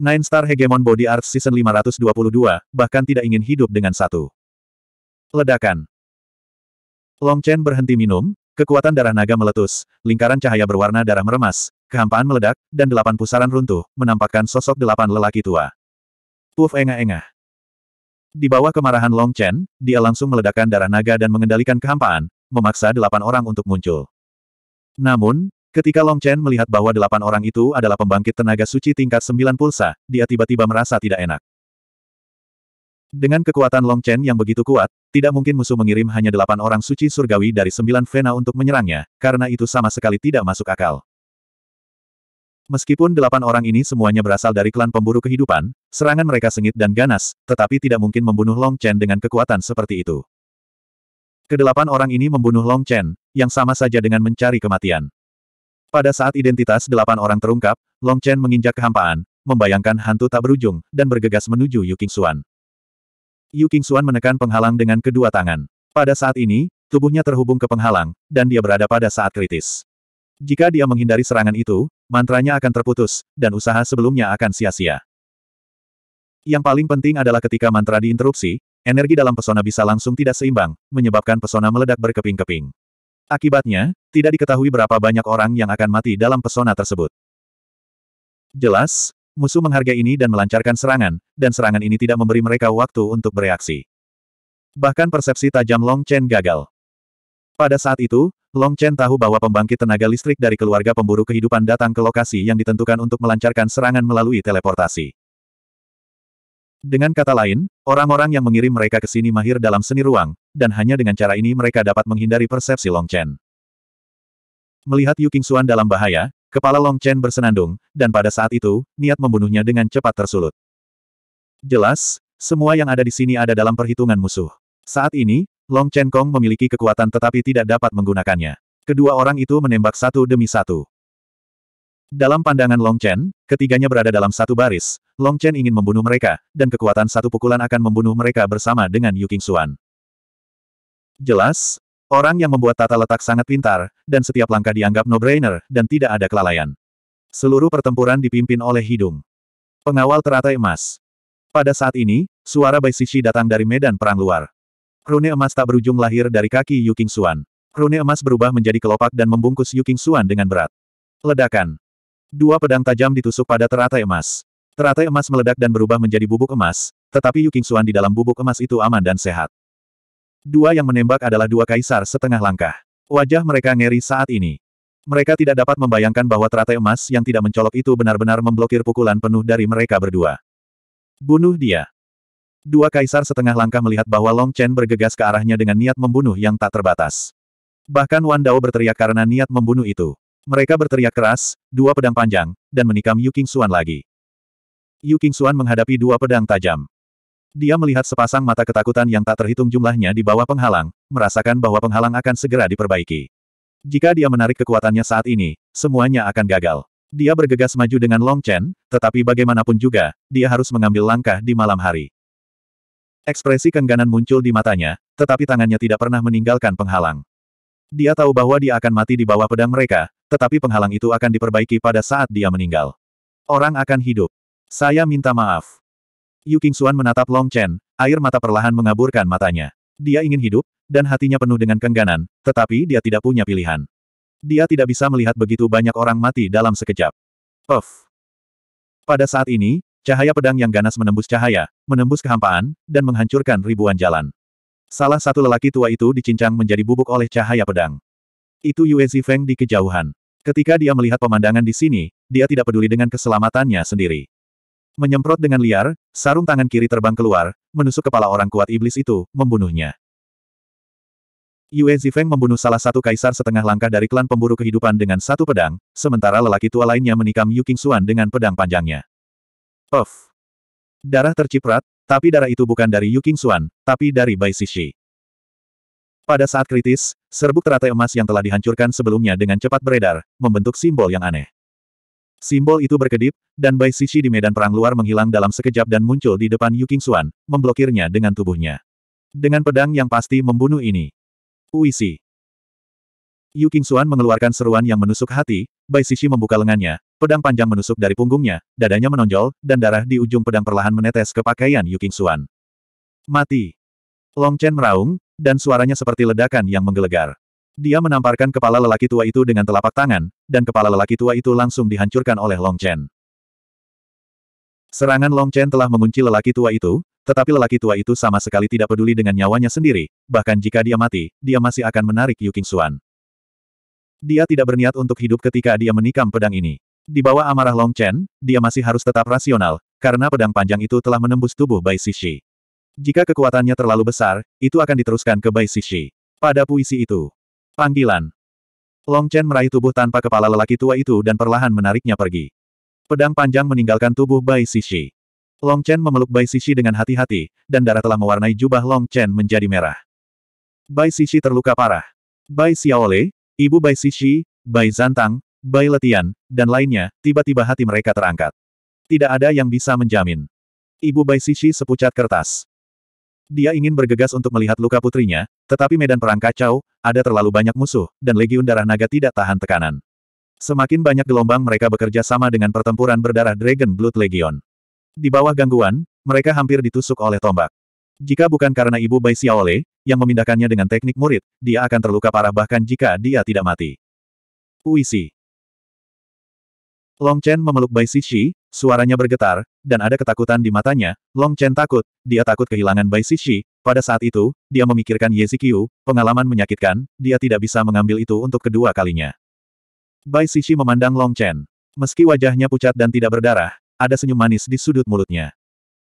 Nine Star Hegemon Body Arts Season 522, bahkan tidak ingin hidup dengan satu. Ledakan. Long Chen berhenti minum, kekuatan darah naga meletus, lingkaran cahaya berwarna darah meremas, kehampaan meledak, dan delapan pusaran runtuh, menampakkan sosok delapan lelaki tua. Puf engah-engah. Di bawah kemarahan Long Chen, dia langsung meledakkan darah naga dan mengendalikan kehampaan, memaksa delapan orang untuk muncul. Namun, Ketika Long Chen melihat bahwa delapan orang itu adalah pembangkit tenaga suci tingkat sembilan pulsa, dia tiba-tiba merasa tidak enak. Dengan kekuatan Long Chen yang begitu kuat, tidak mungkin musuh mengirim hanya delapan orang suci surgawi dari sembilan Vena untuk menyerangnya, karena itu sama sekali tidak masuk akal. Meskipun delapan orang ini semuanya berasal dari klan pemburu kehidupan, serangan mereka sengit dan ganas, tetapi tidak mungkin membunuh Long Chen dengan kekuatan seperti itu. Kedelapan orang ini membunuh Long Chen, yang sama saja dengan mencari kematian. Pada saat identitas delapan orang terungkap, Long Chen menginjak kehampaan, membayangkan hantu tak berujung, dan bergegas menuju Yu King Xuan. Yu King Xuan menekan penghalang dengan kedua tangan. Pada saat ini, tubuhnya terhubung ke penghalang, dan dia berada pada saat kritis. Jika dia menghindari serangan itu, mantranya akan terputus, dan usaha sebelumnya akan sia-sia. Yang paling penting adalah ketika mantra diinterupsi, energi dalam pesona bisa langsung tidak seimbang, menyebabkan pesona meledak berkeping-keping. Akibatnya, tidak diketahui berapa banyak orang yang akan mati dalam pesona tersebut. Jelas, musuh menghargai ini dan melancarkan serangan, dan serangan ini tidak memberi mereka waktu untuk bereaksi. Bahkan persepsi tajam Long Chen gagal. Pada saat itu, Long Chen tahu bahwa pembangkit tenaga listrik dari keluarga pemburu kehidupan datang ke lokasi yang ditentukan untuk melancarkan serangan melalui teleportasi. Dengan kata lain, orang-orang yang mengirim mereka ke sini mahir dalam seni ruang, dan hanya dengan cara ini mereka dapat menghindari persepsi Long Chen. Melihat Yu Xuan dalam bahaya, kepala Long Chen bersenandung, dan pada saat itu, niat membunuhnya dengan cepat tersulut. Jelas, semua yang ada di sini ada dalam perhitungan musuh. Saat ini, Long Chen Kong memiliki kekuatan tetapi tidak dapat menggunakannya. Kedua orang itu menembak satu demi satu. Dalam pandangan Long Chen, ketiganya berada dalam satu baris, Long Chen ingin membunuh mereka, dan kekuatan satu pukulan akan membunuh mereka bersama dengan Yu Xuan. Jelas, orang yang membuat tata letak sangat pintar, dan setiap langkah dianggap no-brainer, dan tidak ada kelalaian. Seluruh pertempuran dipimpin oleh hidung. Pengawal teratai emas. Pada saat ini, suara Bai Shishi datang dari medan perang luar. Rune emas tak berujung lahir dari kaki King Suan. Rune emas berubah menjadi kelopak dan membungkus King Suan dengan berat. Ledakan. Dua pedang tajam ditusuk pada teratai emas. Teratai emas meledak dan berubah menjadi bubuk emas, tetapi King Suan di dalam bubuk emas itu aman dan sehat. Dua yang menembak adalah dua kaisar setengah langkah. Wajah mereka ngeri saat ini. Mereka tidak dapat membayangkan bahwa teratai emas yang tidak mencolok itu benar-benar memblokir pukulan penuh dari mereka berdua. Bunuh dia. Dua kaisar setengah langkah melihat bahwa Long Chen bergegas ke arahnya dengan niat membunuh yang tak terbatas. Bahkan Wan Dao berteriak karena niat membunuh itu. Mereka berteriak keras, dua pedang panjang, dan menikam Yu King Xuan lagi. Yu King Xuan menghadapi dua pedang tajam. Dia melihat sepasang mata ketakutan yang tak terhitung jumlahnya di bawah penghalang, merasakan bahwa penghalang akan segera diperbaiki. Jika dia menarik kekuatannya saat ini, semuanya akan gagal. Dia bergegas maju dengan Long Chen, tetapi bagaimanapun juga, dia harus mengambil langkah di malam hari. Ekspresi kengganan muncul di matanya, tetapi tangannya tidak pernah meninggalkan penghalang. Dia tahu bahwa dia akan mati di bawah pedang mereka, tetapi penghalang itu akan diperbaiki pada saat dia meninggal. Orang akan hidup. Saya minta maaf. Yu Qingxuan menatap Long Chen, air mata perlahan mengaburkan matanya. Dia ingin hidup, dan hatinya penuh dengan kengganan, tetapi dia tidak punya pilihan. Dia tidak bisa melihat begitu banyak orang mati dalam sekejap. Puff. Pada saat ini, cahaya pedang yang ganas menembus cahaya, menembus kehampaan, dan menghancurkan ribuan jalan. Salah satu lelaki tua itu dicincang menjadi bubuk oleh cahaya pedang. Itu Yue Zifeng di kejauhan. Ketika dia melihat pemandangan di sini, dia tidak peduli dengan keselamatannya sendiri menyemprot dengan liar, sarung tangan kiri terbang keluar, menusuk kepala orang kuat iblis itu, membunuhnya. Yue Zifeng membunuh salah satu kaisar setengah langkah dari klan pemburu kehidupan dengan satu pedang, sementara lelaki tua lainnya menikam Yu Xuan dengan pedang panjangnya. Of! Darah terciprat, tapi darah itu bukan dari Yu Xuan, tapi dari Bai Sishi. Pada saat kritis, serbuk teratai emas yang telah dihancurkan sebelumnya dengan cepat beredar, membentuk simbol yang aneh. Simbol itu berkedip, dan Bai Sisi di medan perang luar menghilang dalam sekejap dan muncul di depan Yu Xuan, memblokirnya dengan tubuhnya. Dengan pedang yang pasti membunuh ini. Uisi. Yu Xuan mengeluarkan seruan yang menusuk hati, Bai Sisi membuka lengannya, pedang panjang menusuk dari punggungnya, dadanya menonjol, dan darah di ujung pedang perlahan menetes ke pakaian Yu Xuan. Mati. Long Chen meraung, dan suaranya seperti ledakan yang menggelegar. Dia menamparkan kepala lelaki tua itu dengan telapak tangan, dan kepala lelaki tua itu langsung dihancurkan oleh Long Chen. Serangan Long Chen telah mengunci lelaki tua itu, tetapi lelaki tua itu sama sekali tidak peduli dengan nyawanya sendiri, bahkan jika dia mati, dia masih akan menarik Yu King Xuan. Dia tidak berniat untuk hidup ketika dia menikam pedang ini. Di bawah amarah Long Chen, dia masih harus tetap rasional, karena pedang panjang itu telah menembus tubuh Bai Sishi. Jika kekuatannya terlalu besar, itu akan diteruskan ke Bai Sishi. Pada puisi itu, Panggilan. Long Chen meraih tubuh tanpa kepala lelaki tua itu dan perlahan menariknya pergi. Pedang panjang meninggalkan tubuh Bai Sisi. Long Chen memeluk Bai Sisi dengan hati-hati, dan darah telah mewarnai jubah Long Chen menjadi merah. Bai Sisi terluka parah. Bai Xiaole, ibu Bai Sisi, Bai Zantang, Bai Letian, dan lainnya, tiba-tiba hati mereka terangkat. Tidak ada yang bisa menjamin. Ibu Bai Sisi sepucat kertas. Dia ingin bergegas untuk melihat luka putrinya, tetapi medan perang kacau, ada terlalu banyak musuh, dan legiun darah naga tidak tahan tekanan. Semakin banyak gelombang mereka bekerja sama dengan pertempuran berdarah Dragon Blood Legion. Di bawah gangguan, mereka hampir ditusuk oleh tombak. Jika bukan karena ibu Bai Xiaole, yang memindahkannya dengan teknik murid, dia akan terluka parah bahkan jika dia tidak mati. Uisi Long Chen memeluk Bai Xixi, suaranya bergetar, dan ada ketakutan di matanya, Long Chen takut, dia takut kehilangan Bai Sishi, pada saat itu, dia memikirkan Ye Zikyu, pengalaman menyakitkan, dia tidak bisa mengambil itu untuk kedua kalinya. Bai Sishi memandang Long Chen. Meski wajahnya pucat dan tidak berdarah, ada senyum manis di sudut mulutnya.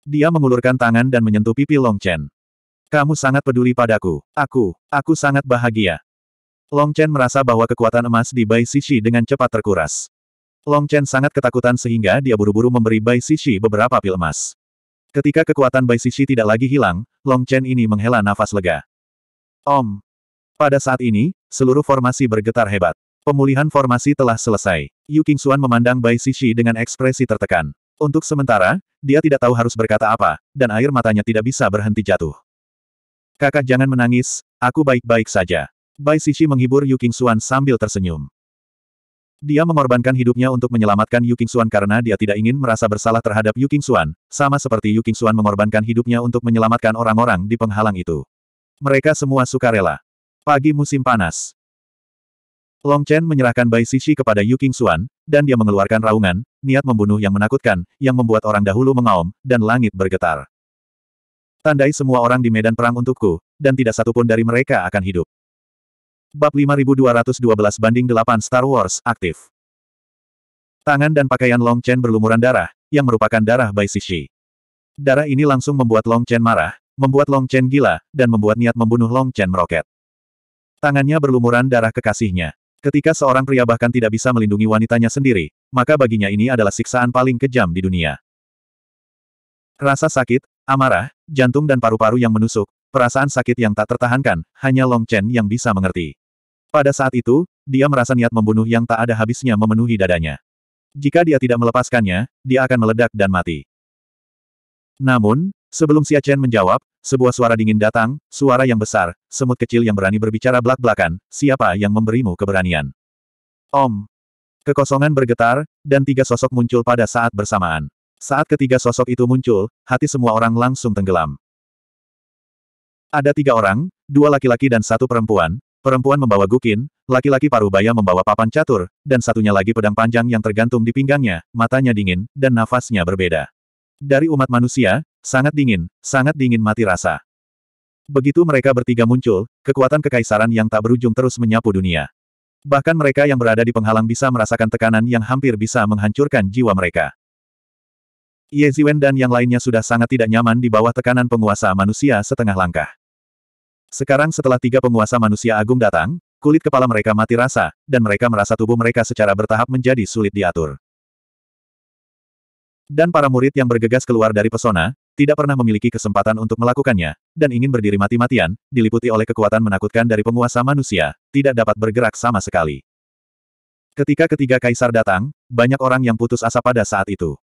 Dia mengulurkan tangan dan menyentuh pipi Long Chen. Kamu sangat peduli padaku. Aku, aku sangat bahagia. Long Chen merasa bahwa kekuatan emas di Bai Sishi dengan cepat terkuras. Long Chen sangat ketakutan sehingga dia buru-buru memberi Bai Sisi beberapa pil emas. Ketika kekuatan Bai Sisi tidak lagi hilang, Long Chen ini menghela nafas lega. Om. Pada saat ini, seluruh formasi bergetar hebat. Pemulihan formasi telah selesai. Yu Qingxuan memandang Bai Sisi dengan ekspresi tertekan. Untuk sementara, dia tidak tahu harus berkata apa, dan air matanya tidak bisa berhenti jatuh. Kakak jangan menangis, aku baik-baik saja. Bai Sisi menghibur Yu Qingxuan sambil tersenyum. Dia mengorbankan hidupnya untuk menyelamatkan Yu Qingxuan karena dia tidak ingin merasa bersalah terhadap Yu Qingxuan, sama seperti Yu Qingxuan mengorbankan hidupnya untuk menyelamatkan orang-orang di penghalang itu. Mereka semua suka rela. Pagi musim panas. Long Chen menyerahkan Bai Sisi kepada Yu Qingxuan, dan dia mengeluarkan raungan, niat membunuh yang menakutkan, yang membuat orang dahulu mengaum, dan langit bergetar. Tandai semua orang di medan perang untukku, dan tidak satupun dari mereka akan hidup. Bab 5212 banding 8 Star Wars, aktif. Tangan dan pakaian Long Chen berlumuran darah, yang merupakan darah Bai Shishi. Darah ini langsung membuat Long Chen marah, membuat Long Chen gila, dan membuat niat membunuh Long Chen meroket. Tangannya berlumuran darah kekasihnya. Ketika seorang pria bahkan tidak bisa melindungi wanitanya sendiri, maka baginya ini adalah siksaan paling kejam di dunia. Rasa sakit, amarah, jantung dan paru-paru yang menusuk, Perasaan sakit yang tak tertahankan, hanya Long Chen yang bisa mengerti. Pada saat itu, dia merasa niat membunuh yang tak ada habisnya memenuhi dadanya. Jika dia tidak melepaskannya, dia akan meledak dan mati. Namun, sebelum Xia Chen menjawab, sebuah suara dingin datang, suara yang besar, semut kecil yang berani berbicara belak-belakan, siapa yang memberimu keberanian? Om. Kekosongan bergetar, dan tiga sosok muncul pada saat bersamaan. Saat ketiga sosok itu muncul, hati semua orang langsung tenggelam. Ada tiga orang, dua laki-laki dan satu perempuan. Perempuan membawa gukin, laki-laki paruh baya membawa papan catur, dan satunya lagi pedang panjang yang tergantung di pinggangnya, matanya dingin, dan nafasnya berbeda. Dari umat manusia, sangat dingin, sangat dingin mati rasa. Begitu mereka bertiga muncul, kekuatan kekaisaran yang tak berujung terus menyapu dunia. Bahkan mereka yang berada di penghalang bisa merasakan tekanan yang hampir bisa menghancurkan jiwa mereka. Ye Ziwen dan yang lainnya sudah sangat tidak nyaman di bawah tekanan penguasa manusia setengah langkah. Sekarang setelah tiga penguasa manusia agung datang, kulit kepala mereka mati rasa, dan mereka merasa tubuh mereka secara bertahap menjadi sulit diatur. Dan para murid yang bergegas keluar dari pesona, tidak pernah memiliki kesempatan untuk melakukannya, dan ingin berdiri mati-matian, diliputi oleh kekuatan menakutkan dari penguasa manusia, tidak dapat bergerak sama sekali. Ketika ketiga kaisar datang, banyak orang yang putus asa pada saat itu.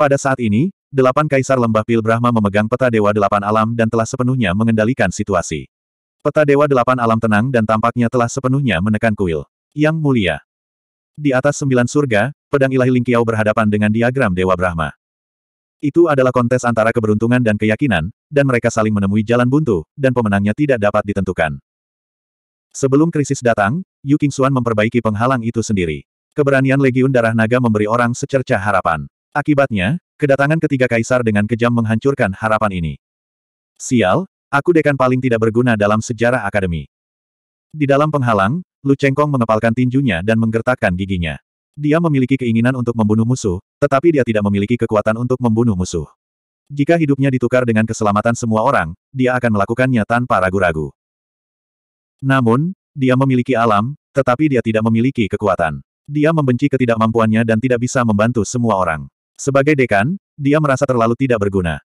Pada saat ini, delapan kaisar lembah Pil Brahma memegang peta Dewa Delapan Alam dan telah sepenuhnya mengendalikan situasi. Peta Dewa Delapan Alam tenang dan tampaknya telah sepenuhnya menekan kuil. Yang mulia. Di atas sembilan surga, pedang ilahi Lingkiao berhadapan dengan diagram Dewa Brahma. Itu adalah kontes antara keberuntungan dan keyakinan, dan mereka saling menemui jalan buntu, dan pemenangnya tidak dapat ditentukan. Sebelum krisis datang, Yu Qingxuan memperbaiki penghalang itu sendiri. Keberanian Legiun Darah Naga memberi orang secercah harapan. Akibatnya, Kedatangan ketiga kaisar dengan kejam menghancurkan harapan ini. Sial, aku dekan paling tidak berguna dalam sejarah akademi. Di dalam penghalang, Lu Chengkong mengepalkan tinjunya dan menggertakkan giginya. Dia memiliki keinginan untuk membunuh musuh, tetapi dia tidak memiliki kekuatan untuk membunuh musuh. Jika hidupnya ditukar dengan keselamatan semua orang, dia akan melakukannya tanpa ragu-ragu. Namun, dia memiliki alam, tetapi dia tidak memiliki kekuatan. Dia membenci ketidakmampuannya dan tidak bisa membantu semua orang. Sebagai dekan, dia merasa terlalu tidak berguna.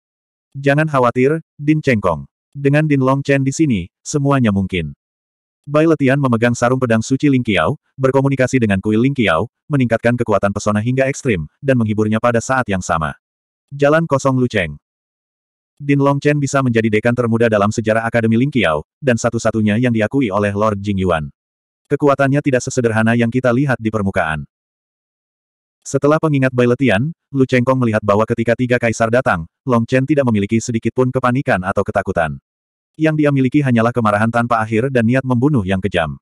Jangan khawatir, Din Chengkong. Dengan Din Long Chen di sini, semuanya mungkin. Bai Letian memegang sarung pedang suci Ling Qiao, berkomunikasi dengan kuil Ling Qiao, meningkatkan kekuatan pesona hingga ekstrim, dan menghiburnya pada saat yang sama. Jalan kosong Lu Cheng. Din Long Chen bisa menjadi dekan termuda dalam sejarah Akademi Ling Qiao, dan satu-satunya yang diakui oleh Lord Jing Yuan. Kekuatannya tidak sesederhana yang kita lihat di permukaan. Setelah pengingat Bai Letian, Lu Chengkong melihat bahwa ketika tiga kaisar datang, Long Chen tidak memiliki sedikitpun kepanikan atau ketakutan. Yang dia miliki hanyalah kemarahan tanpa akhir dan niat membunuh yang kejam.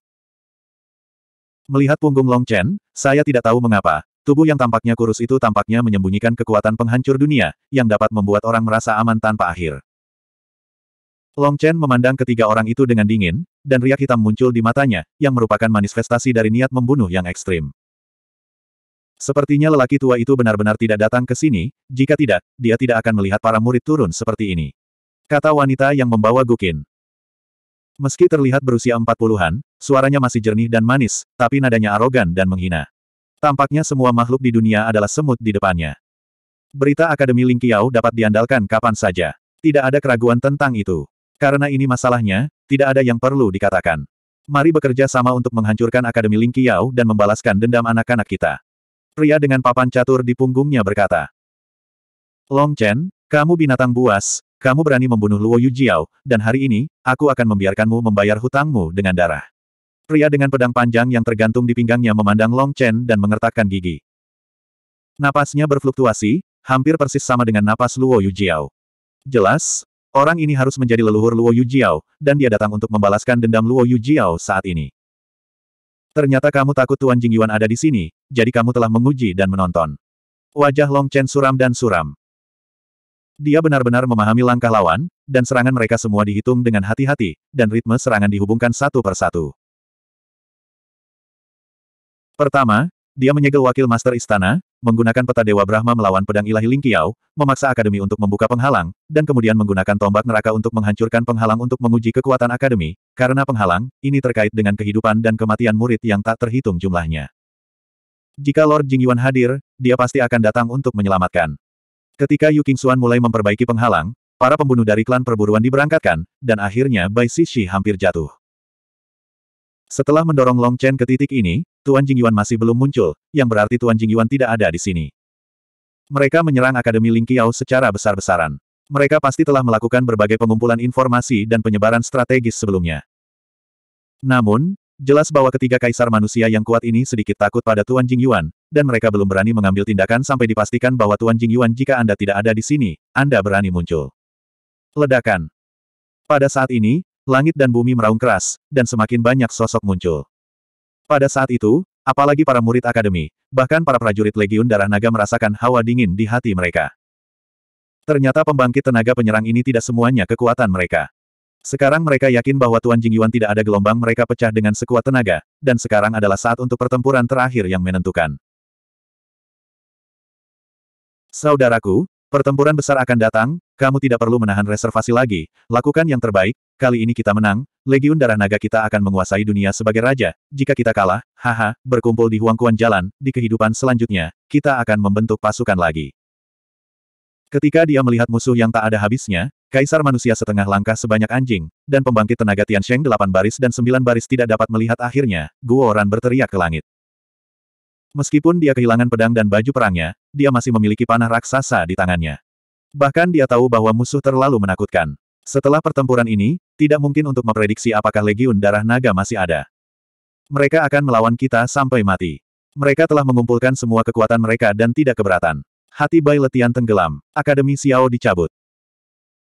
Melihat punggung Long Chen, saya tidak tahu mengapa, tubuh yang tampaknya kurus itu tampaknya menyembunyikan kekuatan penghancur dunia, yang dapat membuat orang merasa aman tanpa akhir. Long Chen memandang ketiga orang itu dengan dingin, dan riak hitam muncul di matanya, yang merupakan manifestasi dari niat membunuh yang ekstrim. Sepertinya lelaki tua itu benar-benar tidak datang ke sini, jika tidak, dia tidak akan melihat para murid turun seperti ini. Kata wanita yang membawa Gukin. Meski terlihat berusia empat puluhan, suaranya masih jernih dan manis, tapi nadanya arogan dan menghina. Tampaknya semua makhluk di dunia adalah semut di depannya. Berita Akademi Lingqiao dapat diandalkan kapan saja. Tidak ada keraguan tentang itu. Karena ini masalahnya, tidak ada yang perlu dikatakan. Mari bekerja sama untuk menghancurkan Akademi Lingqiao dan membalaskan dendam anak-anak kita pria dengan papan catur di punggungnya berkata. Long Chen, kamu binatang buas, kamu berani membunuh Luo Yujiao, dan hari ini, aku akan membiarkanmu membayar hutangmu dengan darah. Pria dengan pedang panjang yang tergantung di pinggangnya memandang Long Chen dan mengertakkan gigi. Napasnya berfluktuasi, hampir persis sama dengan napas Luo Yujiao. Jelas, orang ini harus menjadi leluhur Luo Yujiao, dan dia datang untuk membalaskan dendam Luo Yujiao saat ini. Ternyata kamu takut Tuan Jingyuan ada di sini, jadi kamu telah menguji dan menonton. Wajah Long Chen suram dan suram. Dia benar-benar memahami langkah lawan, dan serangan mereka semua dihitung dengan hati-hati, dan ritme serangan dihubungkan satu per satu. Pertama, dia menyegel wakil Master Istana, menggunakan peta Dewa Brahma melawan pedang ilahi Lingqiao, memaksa Akademi untuk membuka penghalang, dan kemudian menggunakan tombak neraka untuk menghancurkan penghalang untuk menguji kekuatan Akademi, karena penghalang, ini terkait dengan kehidupan dan kematian murid yang tak terhitung jumlahnya. Jika Lord Jingyuan hadir, dia pasti akan datang untuk menyelamatkan. Ketika Yu Qingxuan mulai memperbaiki penghalang, para pembunuh dari klan perburuan diberangkatkan, dan akhirnya Bai Shishi hampir jatuh. Setelah mendorong Long Chen ke titik ini, Tuan Jingyuan masih belum muncul, yang berarti Tuan Jingyuan tidak ada di sini. Mereka menyerang Akademi Ling Qiao secara besar-besaran. Mereka pasti telah melakukan berbagai pengumpulan informasi dan penyebaran strategis sebelumnya. Namun, Jelas bahwa ketiga kaisar manusia yang kuat ini sedikit takut pada Tuan Jing Yuan, dan mereka belum berani mengambil tindakan sampai dipastikan bahwa Tuan Jing Yuan jika Anda tidak ada di sini, Anda berani muncul. Ledakan. Pada saat ini, langit dan bumi meraung keras, dan semakin banyak sosok muncul. Pada saat itu, apalagi para murid akademi, bahkan para prajurit Legiun Darah Naga merasakan hawa dingin di hati mereka. Ternyata pembangkit tenaga penyerang ini tidak semuanya kekuatan mereka. Sekarang mereka yakin bahwa Tuan Jingyuan tidak ada gelombang mereka pecah dengan sekuat tenaga, dan sekarang adalah saat untuk pertempuran terakhir yang menentukan. Saudaraku, pertempuran besar akan datang, kamu tidak perlu menahan reservasi lagi, lakukan yang terbaik, kali ini kita menang, Legiun Darah Naga kita akan menguasai dunia sebagai raja, jika kita kalah, haha, berkumpul di Huangkuan Jalan, di kehidupan selanjutnya, kita akan membentuk pasukan lagi. Ketika dia melihat musuh yang tak ada habisnya, Kaisar manusia setengah langkah sebanyak anjing, dan pembangkit tenaga Tian Sheng delapan baris dan sembilan baris tidak dapat melihat akhirnya, Guo Ran berteriak ke langit. Meskipun dia kehilangan pedang dan baju perangnya, dia masih memiliki panah raksasa di tangannya. Bahkan dia tahu bahwa musuh terlalu menakutkan. Setelah pertempuran ini, tidak mungkin untuk memprediksi apakah Legiun Darah Naga masih ada. Mereka akan melawan kita sampai mati. Mereka telah mengumpulkan semua kekuatan mereka dan tidak keberatan. Hati Bai Letian tenggelam. Akademi Xiao dicabut.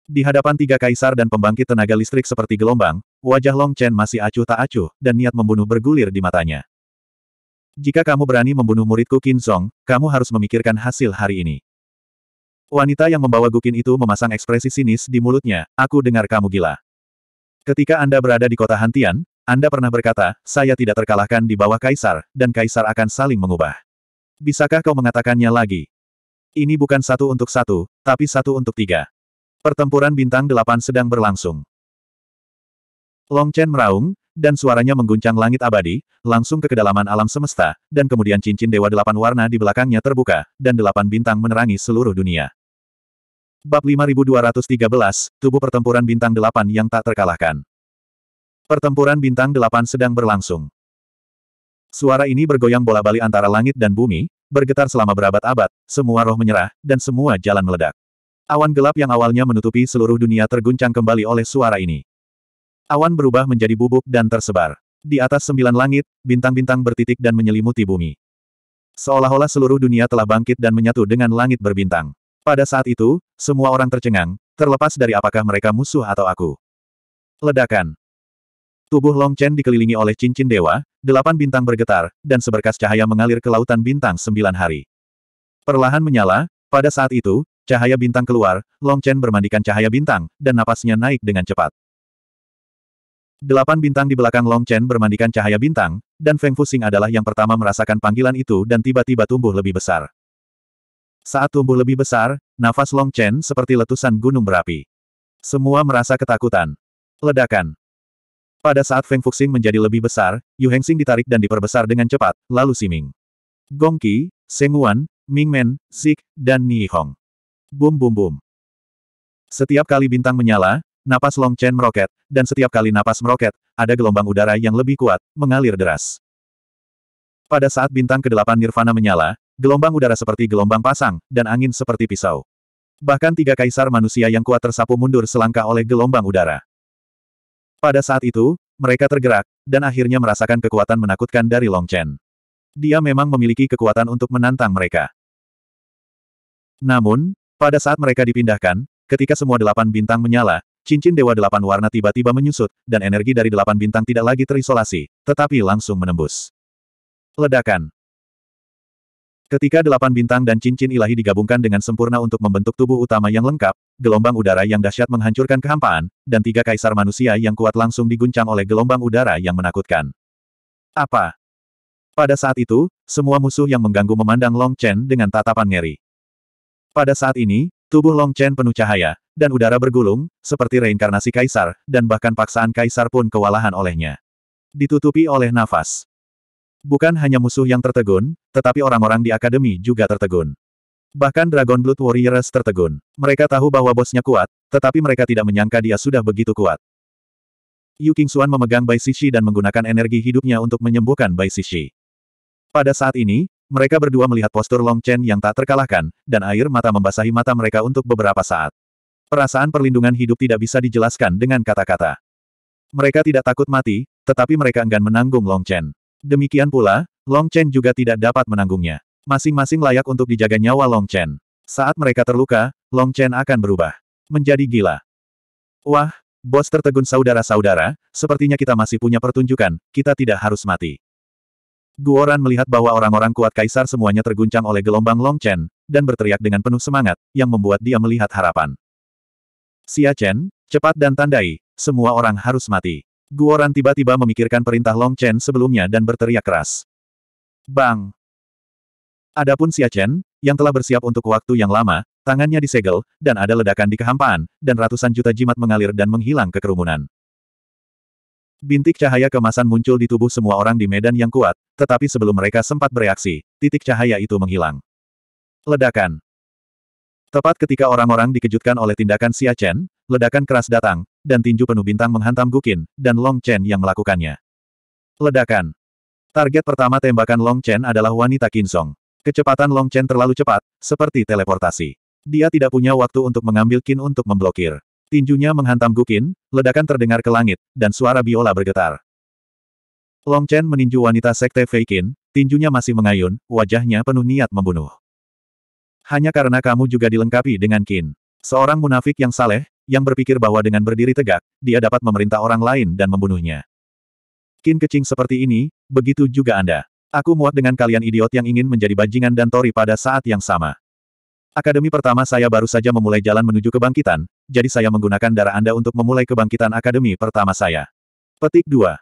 Di hadapan tiga kaisar dan pembangkit tenaga listrik seperti gelombang, wajah Long Chen masih acuh tak acuh, dan niat membunuh bergulir di matanya. Jika kamu berani membunuh muridku Qin Song, kamu harus memikirkan hasil hari ini. Wanita yang membawa Gukin itu memasang ekspresi sinis di mulutnya, aku dengar kamu gila. Ketika Anda berada di kota Hantian, Anda pernah berkata, saya tidak terkalahkan di bawah kaisar, dan kaisar akan saling mengubah. Bisakah kau mengatakannya lagi? Ini bukan satu untuk satu, tapi satu untuk tiga. Pertempuran bintang delapan sedang berlangsung. Long Chen meraung, dan suaranya mengguncang langit abadi, langsung ke kedalaman alam semesta, dan kemudian cincin dewa delapan warna di belakangnya terbuka, dan delapan bintang menerangi seluruh dunia. Bab 5213, Tubuh Pertempuran Bintang Delapan yang tak terkalahkan. Pertempuran Bintang Delapan sedang berlangsung. Suara ini bergoyang bola balik antara langit dan bumi, bergetar selama berabad-abad, semua roh menyerah, dan semua jalan meledak. Awan gelap yang awalnya menutupi seluruh dunia terguncang kembali oleh suara ini. Awan berubah menjadi bubuk dan tersebar. Di atas sembilan langit, bintang-bintang bertitik dan menyelimuti bumi. Seolah-olah seluruh dunia telah bangkit dan menyatu dengan langit berbintang. Pada saat itu, semua orang tercengang, terlepas dari apakah mereka musuh atau aku. Ledakan. Tubuh Long Chen dikelilingi oleh cincin dewa, delapan bintang bergetar, dan seberkas cahaya mengalir ke lautan bintang sembilan hari. Perlahan menyala, pada saat itu, Cahaya bintang keluar, Long Chen bermandikan cahaya bintang, dan napasnya naik dengan cepat. Delapan bintang di belakang Long Chen bermandikan cahaya bintang, dan Feng Fuxing adalah yang pertama merasakan panggilan itu dan tiba-tiba tumbuh lebih besar. Saat tumbuh lebih besar, nafas Long Chen seperti letusan gunung berapi. Semua merasa ketakutan. Ledakan. Pada saat Feng Fuxing menjadi lebih besar, Yu Hengxing ditarik dan diperbesar dengan cepat, lalu Siming. Gong Gongqi, Ming Mingmen, Zik, dan Ni Hong. Bum bum bum. Setiap kali bintang menyala, napas Long Chen meroket, dan setiap kali napas meroket, ada gelombang udara yang lebih kuat, mengalir deras. Pada saat bintang ke-8 Nirvana menyala, gelombang udara seperti gelombang pasang, dan angin seperti pisau. Bahkan tiga kaisar manusia yang kuat tersapu mundur selangkah oleh gelombang udara. Pada saat itu, mereka tergerak, dan akhirnya merasakan kekuatan menakutkan dari Long Chen. Dia memang memiliki kekuatan untuk menantang mereka. Namun, pada saat mereka dipindahkan, ketika semua delapan bintang menyala, cincin dewa delapan warna tiba-tiba menyusut, dan energi dari delapan bintang tidak lagi terisolasi, tetapi langsung menembus. Ledakan Ketika delapan bintang dan cincin ilahi digabungkan dengan sempurna untuk membentuk tubuh utama yang lengkap, gelombang udara yang dahsyat menghancurkan kehampaan, dan tiga kaisar manusia yang kuat langsung diguncang oleh gelombang udara yang menakutkan. Apa? Pada saat itu, semua musuh yang mengganggu memandang Long Chen dengan tatapan ngeri. Pada saat ini, tubuh Long Chen penuh cahaya, dan udara bergulung, seperti reinkarnasi kaisar, dan bahkan paksaan kaisar pun kewalahan olehnya. Ditutupi oleh nafas. Bukan hanya musuh yang tertegun, tetapi orang-orang di akademi juga tertegun. Bahkan Dragon Blood Warriors tertegun. Mereka tahu bahwa bosnya kuat, tetapi mereka tidak menyangka dia sudah begitu kuat. Yu Qingxuan memegang Bai Shishi dan menggunakan energi hidupnya untuk menyembuhkan Bai Shishi. Pada saat ini, mereka berdua melihat postur Long Chen yang tak terkalahkan, dan air mata membasahi mata mereka untuk beberapa saat. Perasaan perlindungan hidup tidak bisa dijelaskan dengan kata-kata. Mereka tidak takut mati, tetapi mereka enggan menanggung Long Chen. Demikian pula, Long Chen juga tidak dapat menanggungnya. Masing-masing layak untuk dijaga nyawa Long Chen. Saat mereka terluka, Long Chen akan berubah. Menjadi gila. Wah, bos tertegun saudara-saudara, sepertinya kita masih punya pertunjukan, kita tidak harus mati. Guoran melihat bahwa orang-orang kuat kaisar semuanya terguncang oleh gelombang Long Chen dan berteriak dengan penuh semangat, yang membuat dia melihat harapan. Xia Chen, cepat dan tandai, semua orang harus mati. Guoran tiba-tiba memikirkan perintah Long Chen sebelumnya dan berteriak keras. Bang! Adapun Xia Chen, yang telah bersiap untuk waktu yang lama, tangannya disegel, dan ada ledakan di kehampaan, dan ratusan juta jimat mengalir dan menghilang ke kerumunan. Bintik cahaya kemasan muncul di tubuh semua orang di medan yang kuat, tetapi sebelum mereka sempat bereaksi, titik cahaya itu menghilang. Ledakan. Tepat ketika orang-orang dikejutkan oleh tindakan Xia Chen, ledakan keras datang, dan tinju penuh bintang menghantam Gukin, dan Long Chen yang melakukannya. Ledakan. Target pertama tembakan Long Chen adalah wanita Kinsong. Kecepatan Long Chen terlalu cepat, seperti teleportasi. Dia tidak punya waktu untuk mengambil Kin untuk memblokir. Tinjunya menghantam Gukin, ledakan terdengar ke langit, dan suara biola bergetar. Long Chen meninju wanita sekte Feikin, tinjunya masih mengayun, wajahnya penuh niat membunuh. Hanya karena kamu juga dilengkapi dengan kin. Seorang munafik yang saleh, yang berpikir bahwa dengan berdiri tegak, dia dapat memerintah orang lain dan membunuhnya. Kin kecing seperti ini, begitu juga Anda. Aku muat dengan kalian idiot yang ingin menjadi bajingan dan tori pada saat yang sama. Akademi pertama saya baru saja memulai jalan menuju kebangkitan, jadi saya menggunakan darah Anda untuk memulai kebangkitan akademi pertama saya. Petik 2.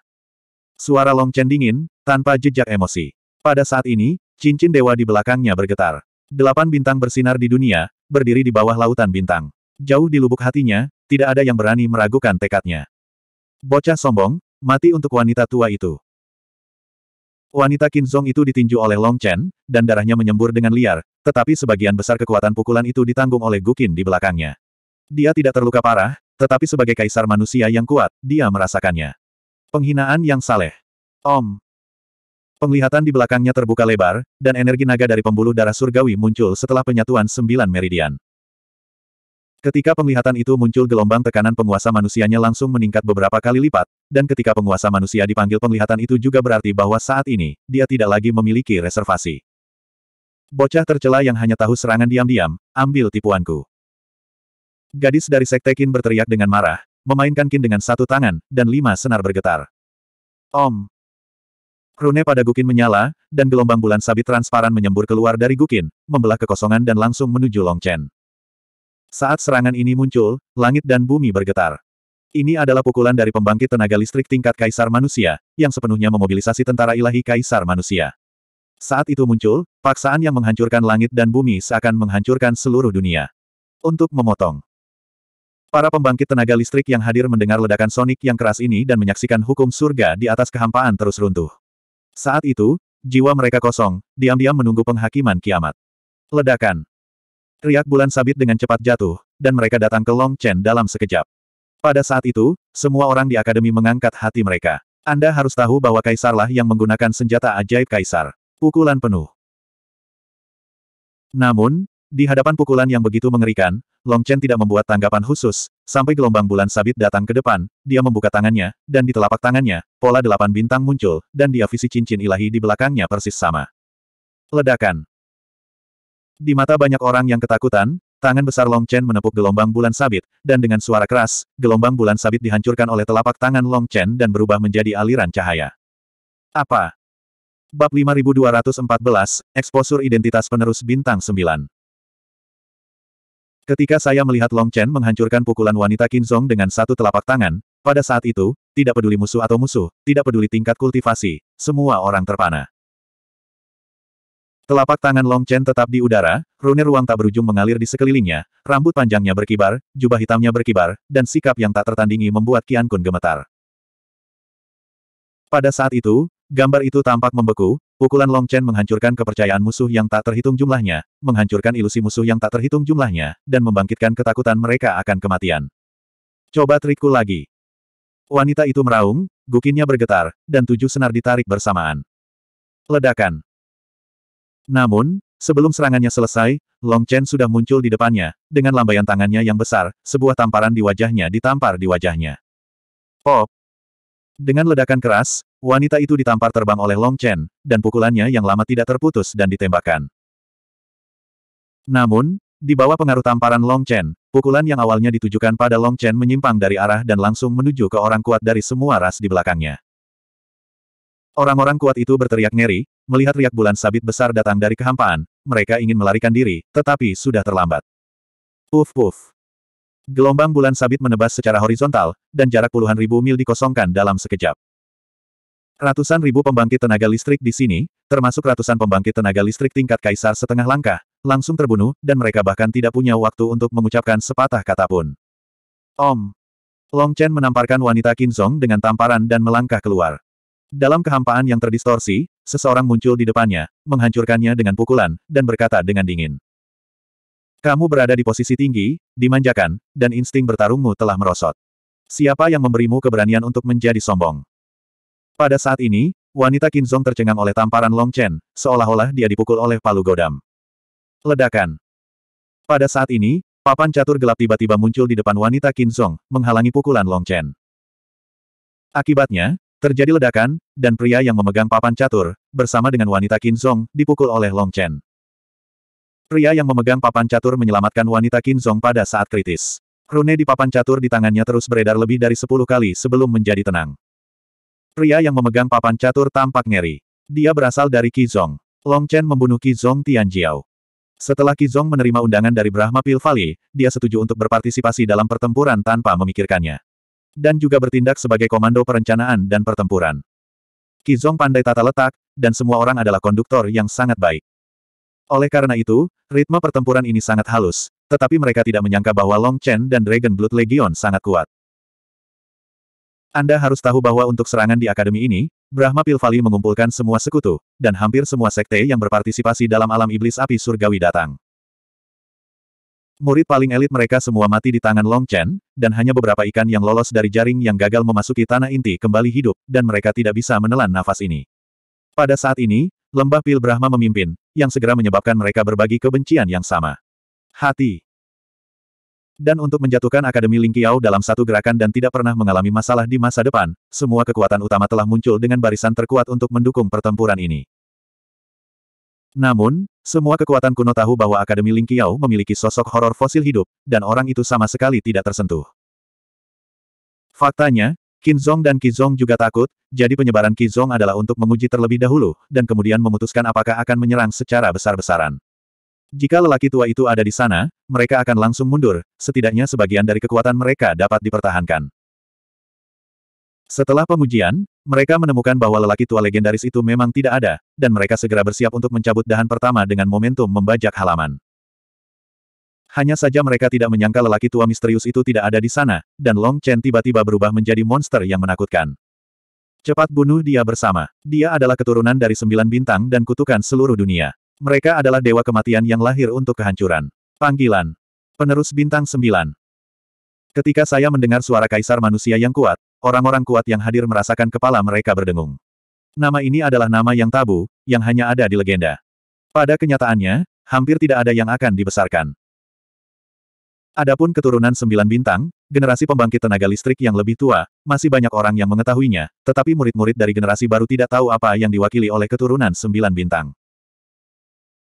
Suara Long Chen dingin, tanpa jejak emosi. Pada saat ini, cincin dewa di belakangnya bergetar. Delapan bintang bersinar di dunia, berdiri di bawah lautan bintang. Jauh di lubuk hatinya, tidak ada yang berani meragukan tekadnya. Bocah sombong, mati untuk wanita tua itu. Wanita Kinzong itu ditinju oleh Long Chen, dan darahnya menyembur dengan liar, tetapi sebagian besar kekuatan pukulan itu ditanggung oleh Gukin di belakangnya. Dia tidak terluka parah, tetapi sebagai kaisar manusia yang kuat, dia merasakannya. Penghinaan yang saleh. Om. Penglihatan di belakangnya terbuka lebar, dan energi naga dari pembuluh darah surgawi muncul setelah penyatuan sembilan meridian. Ketika penglihatan itu muncul gelombang tekanan penguasa manusianya langsung meningkat beberapa kali lipat, dan ketika penguasa manusia dipanggil penglihatan itu juga berarti bahwa saat ini, dia tidak lagi memiliki reservasi. Bocah tercela yang hanya tahu serangan diam-diam, ambil tipuanku. Gadis dari Sekte Kin berteriak dengan marah, memainkan Kin dengan satu tangan, dan lima senar bergetar. Om! Rune pada Gukin menyala, dan gelombang bulan sabit transparan menyembur keluar dari Gukin, membelah kekosongan dan langsung menuju Long Chen. Saat serangan ini muncul, langit dan bumi bergetar. Ini adalah pukulan dari pembangkit tenaga listrik tingkat Kaisar Manusia, yang sepenuhnya memobilisasi tentara ilahi Kaisar Manusia. Saat itu muncul, paksaan yang menghancurkan langit dan bumi seakan menghancurkan seluruh dunia. Untuk memotong. Para pembangkit tenaga listrik yang hadir mendengar ledakan sonik yang keras ini dan menyaksikan hukum surga di atas kehampaan terus runtuh. Saat itu, jiwa mereka kosong, diam-diam menunggu penghakiman kiamat. Ledakan. Riak bulan sabit dengan cepat jatuh, dan mereka datang ke Long Chen dalam sekejap. Pada saat itu, semua orang di akademi mengangkat hati mereka. Anda harus tahu bahwa Kaisarlah yang menggunakan senjata ajaib Kaisar. Pukulan penuh. Namun, di hadapan pukulan yang begitu mengerikan, Long Chen tidak membuat tanggapan khusus, sampai gelombang bulan sabit datang ke depan, dia membuka tangannya, dan di telapak tangannya, pola delapan bintang muncul, dan dia visi cincin ilahi di belakangnya persis sama. Ledakan. Di mata banyak orang yang ketakutan, tangan besar Long Chen menepuk gelombang bulan sabit, dan dengan suara keras, gelombang bulan sabit dihancurkan oleh telapak tangan Long Chen dan berubah menjadi aliran cahaya. Apa? Bab 5214, Eksposur Identitas Penerus Bintang 9 Ketika saya melihat Long Chen menghancurkan pukulan wanita Kinzong dengan satu telapak tangan, pada saat itu, tidak peduli musuh atau musuh, tidak peduli tingkat kultivasi, semua orang terpana. Telapak tangan Long Chen tetap di udara, rune ruang tak berujung mengalir di sekelilingnya, rambut panjangnya berkibar, jubah hitamnya berkibar, dan sikap yang tak tertandingi membuat Qian Kun gemetar. Pada saat itu, gambar itu tampak membeku, pukulan Long Chen menghancurkan kepercayaan musuh yang tak terhitung jumlahnya, menghancurkan ilusi musuh yang tak terhitung jumlahnya, dan membangkitkan ketakutan mereka akan kematian. Coba trikku lagi. Wanita itu meraung, gukinnya bergetar, dan tujuh senar ditarik bersamaan. Ledakan. Namun, sebelum serangannya selesai, Long Chen sudah muncul di depannya, dengan lambaian tangannya yang besar, sebuah tamparan di wajahnya ditampar di wajahnya. Pop! Oh! Dengan ledakan keras, wanita itu ditampar terbang oleh Long Chen, dan pukulannya yang lama tidak terputus dan ditembakkan. Namun, di bawah pengaruh tamparan Long Chen, pukulan yang awalnya ditujukan pada Long Chen menyimpang dari arah dan langsung menuju ke orang kuat dari semua ras di belakangnya. Orang-orang kuat itu berteriak ngeri, Melihat riak bulan sabit besar datang dari kehampaan, mereka ingin melarikan diri, tetapi sudah terlambat. Puf puf. Gelombang bulan sabit menebas secara horizontal, dan jarak puluhan ribu mil dikosongkan dalam sekejap. Ratusan ribu pembangkit tenaga listrik di sini, termasuk ratusan pembangkit tenaga listrik tingkat kaisar setengah langkah, langsung terbunuh, dan mereka bahkan tidak punya waktu untuk mengucapkan sepatah kata pun. Om. Long Chen menamparkan wanita Kinzong dengan tamparan dan melangkah keluar. Dalam kehampaan yang terdistorsi, seseorang muncul di depannya, menghancurkannya dengan pukulan, dan berkata dengan dingin. Kamu berada di posisi tinggi, dimanjakan, dan insting bertarungmu telah merosot. Siapa yang memberimu keberanian untuk menjadi sombong? Pada saat ini, wanita Kinzong tercengang oleh tamparan Long Chen, seolah-olah dia dipukul oleh palu godam. Ledakan. Pada saat ini, papan catur gelap tiba-tiba muncul di depan wanita Kinzong, menghalangi pukulan Long Chen. Akibatnya, Terjadi ledakan, dan pria yang memegang papan catur, bersama dengan wanita Kinzong, dipukul oleh Long Chen. Pria yang memegang papan catur menyelamatkan wanita Kinzong pada saat kritis. Rune di papan catur di tangannya terus beredar lebih dari sepuluh kali sebelum menjadi tenang. Pria yang memegang papan catur tampak ngeri. Dia berasal dari Kizong. Long Chen membunuh Kizong Tianjiao. Setelah Kizong menerima undangan dari Brahma Pil dia setuju untuk berpartisipasi dalam pertempuran tanpa memikirkannya dan juga bertindak sebagai komando perencanaan dan pertempuran. Kizong pandai tata letak, dan semua orang adalah konduktor yang sangat baik. Oleh karena itu, ritme pertempuran ini sangat halus, tetapi mereka tidak menyangka bahwa Long Chen dan Dragon Blood Legion sangat kuat. Anda harus tahu bahwa untuk serangan di akademi ini, Brahma Pilvali mengumpulkan semua sekutu, dan hampir semua sekte yang berpartisipasi dalam alam iblis api surgawi datang. Murid paling elit mereka semua mati di tangan Long Chen, dan hanya beberapa ikan yang lolos dari jaring yang gagal memasuki tanah inti kembali hidup, dan mereka tidak bisa menelan nafas ini. Pada saat ini, lembah Pil Brahma memimpin, yang segera menyebabkan mereka berbagi kebencian yang sama. Hati. Dan untuk menjatuhkan Akademi Ling Lingqiao dalam satu gerakan dan tidak pernah mengalami masalah di masa depan, semua kekuatan utama telah muncul dengan barisan terkuat untuk mendukung pertempuran ini. Namun, semua kekuatan kuno tahu bahwa Akademi Ling Lingqiao memiliki sosok horor fosil hidup, dan orang itu sama sekali tidak tersentuh. Faktanya, Qinzong dan Qizong juga takut, jadi penyebaran Qizong adalah untuk menguji terlebih dahulu, dan kemudian memutuskan apakah akan menyerang secara besar-besaran. Jika lelaki tua itu ada di sana, mereka akan langsung mundur, setidaknya sebagian dari kekuatan mereka dapat dipertahankan. Setelah pemujian, mereka menemukan bahwa lelaki tua legendaris itu memang tidak ada, dan mereka segera bersiap untuk mencabut dahan pertama dengan momentum membajak halaman. Hanya saja mereka tidak menyangka lelaki tua misterius itu tidak ada di sana, dan Long Chen tiba-tiba berubah menjadi monster yang menakutkan. Cepat bunuh dia bersama. Dia adalah keturunan dari sembilan bintang dan kutukan seluruh dunia. Mereka adalah dewa kematian yang lahir untuk kehancuran. Panggilan. Penerus bintang sembilan. Ketika saya mendengar suara kaisar manusia yang kuat, Orang-orang kuat yang hadir merasakan kepala mereka berdengung. Nama ini adalah nama yang tabu, yang hanya ada di legenda. Pada kenyataannya, hampir tidak ada yang akan dibesarkan. Adapun keturunan sembilan bintang, generasi pembangkit tenaga listrik yang lebih tua, masih banyak orang yang mengetahuinya, tetapi murid-murid dari generasi baru tidak tahu apa yang diwakili oleh keturunan sembilan bintang.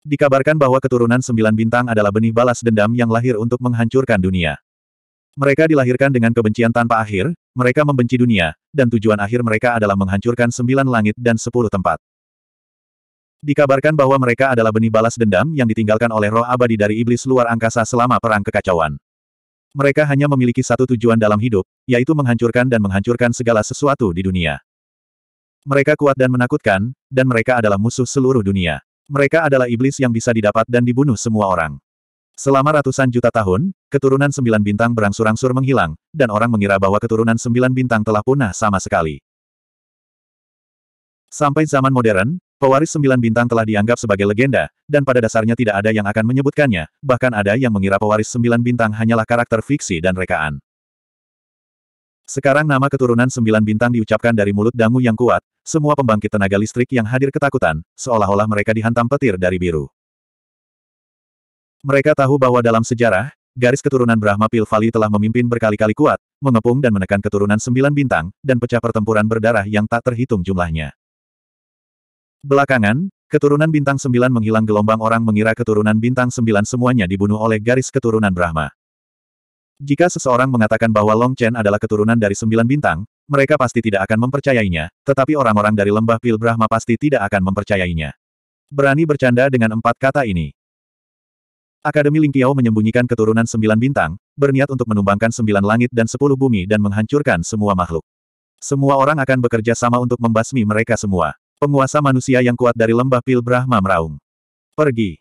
Dikabarkan bahwa keturunan sembilan bintang adalah benih balas dendam yang lahir untuk menghancurkan dunia. Mereka dilahirkan dengan kebencian tanpa akhir, mereka membenci dunia, dan tujuan akhir mereka adalah menghancurkan sembilan langit dan sepuluh tempat. Dikabarkan bahwa mereka adalah benih balas dendam yang ditinggalkan oleh roh abadi dari iblis luar angkasa selama perang kekacauan. Mereka hanya memiliki satu tujuan dalam hidup, yaitu menghancurkan dan menghancurkan segala sesuatu di dunia. Mereka kuat dan menakutkan, dan mereka adalah musuh seluruh dunia. Mereka adalah iblis yang bisa didapat dan dibunuh semua orang. Selama ratusan juta tahun, keturunan sembilan bintang berangsur-angsur menghilang, dan orang mengira bahwa keturunan sembilan bintang telah punah sama sekali. Sampai zaman modern, pewaris sembilan bintang telah dianggap sebagai legenda, dan pada dasarnya tidak ada yang akan menyebutkannya, bahkan ada yang mengira pewaris sembilan bintang hanyalah karakter fiksi dan rekaan. Sekarang nama keturunan sembilan bintang diucapkan dari mulut dangu yang kuat, semua pembangkit tenaga listrik yang hadir ketakutan, seolah-olah mereka dihantam petir dari biru. Mereka tahu bahwa dalam sejarah, garis keturunan Brahma Pilvali telah memimpin berkali-kali kuat, mengepung dan menekan keturunan sembilan bintang, dan pecah pertempuran berdarah yang tak terhitung jumlahnya. Belakangan, keturunan bintang sembilan menghilang gelombang orang mengira keturunan bintang sembilan semuanya dibunuh oleh garis keturunan Brahma. Jika seseorang mengatakan bahwa Long Chen adalah keturunan dari sembilan bintang, mereka pasti tidak akan mempercayainya, tetapi orang-orang dari lembah Pil Brahma pasti tidak akan mempercayainya. Berani bercanda dengan empat kata ini. Akademi Lingqiao menyembunyikan keturunan sembilan bintang, berniat untuk menumbangkan sembilan langit dan sepuluh bumi dan menghancurkan semua makhluk. Semua orang akan bekerja sama untuk membasmi mereka semua. Penguasa manusia yang kuat dari lembah Pil Brahma meraung. Pergi.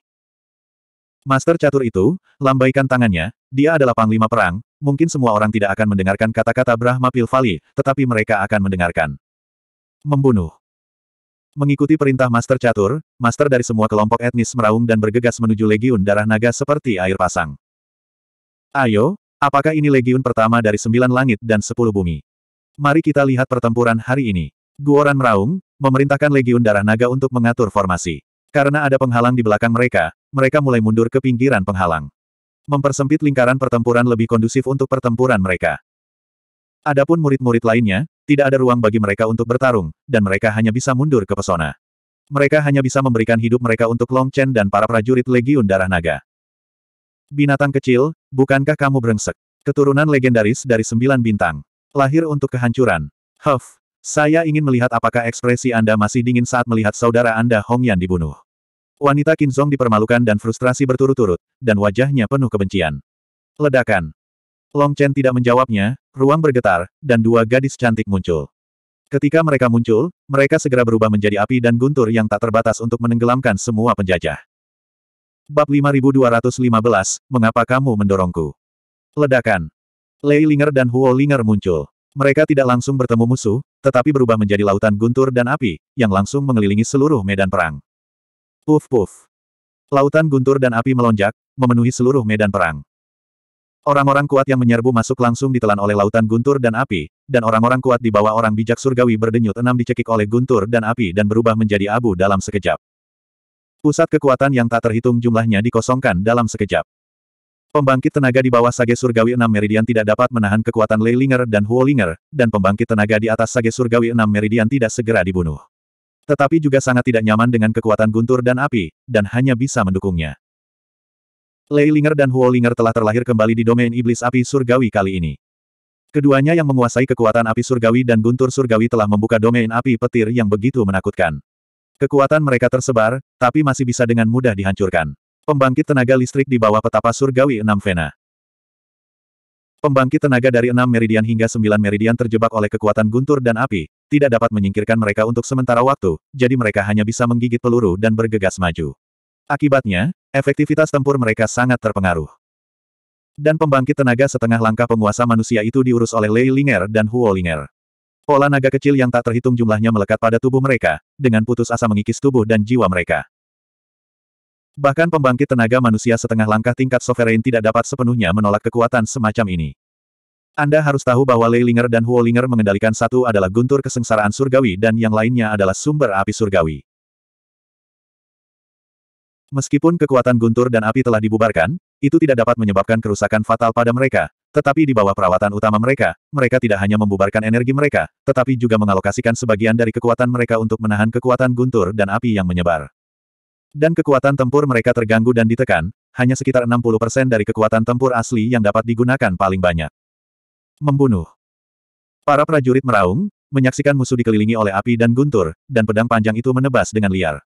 Master catur itu, lambaikan tangannya, dia adalah panglima perang, mungkin semua orang tidak akan mendengarkan kata-kata Brahma Pil tetapi mereka akan mendengarkan. Membunuh. Mengikuti perintah Master Catur, Master dari semua kelompok etnis meraung dan bergegas menuju Legiun Darah Naga seperti air pasang. Ayo, apakah ini Legiun pertama dari sembilan langit dan sepuluh bumi? Mari kita lihat pertempuran hari ini. Guoran meraung, memerintahkan Legiun Darah Naga untuk mengatur formasi. Karena ada penghalang di belakang mereka, mereka mulai mundur ke pinggiran penghalang. Mempersempit lingkaran pertempuran lebih kondusif untuk pertempuran mereka. Adapun murid-murid lainnya, tidak ada ruang bagi mereka untuk bertarung, dan mereka hanya bisa mundur ke pesona. Mereka hanya bisa memberikan hidup mereka untuk Long Chen dan para prajurit Legiun Darah Naga. Binatang kecil, bukankah kamu brengsek? Keturunan legendaris dari sembilan bintang. Lahir untuk kehancuran. Huff, saya ingin melihat apakah ekspresi Anda masih dingin saat melihat saudara Anda Hong Yan dibunuh. Wanita Kinzong dipermalukan dan frustrasi berturut-turut, dan wajahnya penuh kebencian. Ledakan. Long Chen tidak menjawabnya, ruang bergetar, dan dua gadis cantik muncul. Ketika mereka muncul, mereka segera berubah menjadi api dan guntur yang tak terbatas untuk menenggelamkan semua penjajah. Bab 5215, Mengapa Kamu Mendorongku? Ledakan. Lei Linger dan Huo Linger muncul. Mereka tidak langsung bertemu musuh, tetapi berubah menjadi lautan guntur dan api, yang langsung mengelilingi seluruh medan perang. Puf puf. Lautan guntur dan api melonjak, memenuhi seluruh medan perang. Orang-orang kuat yang menyerbu masuk langsung ditelan oleh lautan guntur dan api, dan orang-orang kuat di bawah orang bijak surgawi berdenyut enam dicekik oleh guntur dan api dan berubah menjadi abu dalam sekejap. Pusat kekuatan yang tak terhitung jumlahnya dikosongkan dalam sekejap. Pembangkit tenaga di bawah Sage Surgawi enam Meridian tidak dapat menahan kekuatan Leilinger dan Huolinger, dan pembangkit tenaga di atas Sage Surgawi enam Meridian tidak segera dibunuh. Tetapi juga sangat tidak nyaman dengan kekuatan guntur dan api, dan hanya bisa mendukungnya. Lei Linger dan Huo Ling'er telah terlahir kembali di domain iblis api surgawi kali ini. Keduanya yang menguasai kekuatan api surgawi dan guntur surgawi telah membuka domain api petir yang begitu menakutkan. Kekuatan mereka tersebar, tapi masih bisa dengan mudah dihancurkan. Pembangkit tenaga listrik di bawah petapa surgawi enam Vena. Pembangkit tenaga dari enam meridian hingga sembilan meridian terjebak oleh kekuatan guntur dan api, tidak dapat menyingkirkan mereka untuk sementara waktu, jadi mereka hanya bisa menggigit peluru dan bergegas maju. Akibatnya, Efektivitas tempur mereka sangat terpengaruh. Dan pembangkit tenaga setengah langkah penguasa manusia itu diurus oleh Lei Linger dan Huo Linger. Pola naga kecil yang tak terhitung jumlahnya melekat pada tubuh mereka, dengan putus asa mengikis tubuh dan jiwa mereka. Bahkan pembangkit tenaga manusia setengah langkah tingkat sovereign tidak dapat sepenuhnya menolak kekuatan semacam ini. Anda harus tahu bahwa Lei Ling'er dan Huo Ling'er mengendalikan satu adalah guntur kesengsaraan surgawi dan yang lainnya adalah sumber api surgawi. Meskipun kekuatan guntur dan api telah dibubarkan, itu tidak dapat menyebabkan kerusakan fatal pada mereka, tetapi di bawah perawatan utama mereka, mereka tidak hanya membubarkan energi mereka, tetapi juga mengalokasikan sebagian dari kekuatan mereka untuk menahan kekuatan guntur dan api yang menyebar. Dan kekuatan tempur mereka terganggu dan ditekan, hanya sekitar 60% dari kekuatan tempur asli yang dapat digunakan paling banyak. Membunuh. Para prajurit meraung, menyaksikan musuh dikelilingi oleh api dan guntur, dan pedang panjang itu menebas dengan liar.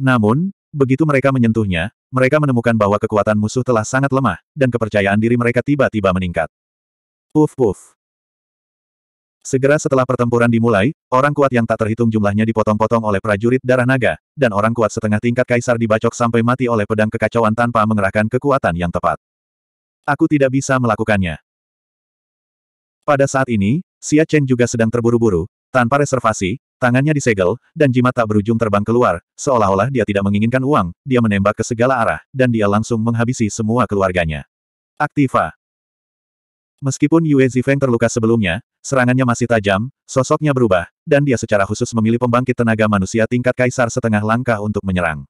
Namun, Begitu mereka menyentuhnya, mereka menemukan bahwa kekuatan musuh telah sangat lemah, dan kepercayaan diri mereka tiba-tiba meningkat. Puf puf. Segera setelah pertempuran dimulai, orang kuat yang tak terhitung jumlahnya dipotong-potong oleh prajurit darah naga, dan orang kuat setengah tingkat kaisar dibacok sampai mati oleh pedang kekacauan tanpa mengerahkan kekuatan yang tepat. Aku tidak bisa melakukannya. Pada saat ini, Xia Chen juga sedang terburu-buru, tanpa reservasi, Tangannya disegel, dan jimat tak berujung terbang keluar, seolah-olah dia tidak menginginkan uang, dia menembak ke segala arah, dan dia langsung menghabisi semua keluarganya. Aktiva. Meskipun Yue Zifeng terluka sebelumnya, serangannya masih tajam, sosoknya berubah, dan dia secara khusus memilih pembangkit tenaga manusia tingkat kaisar setengah langkah untuk menyerang.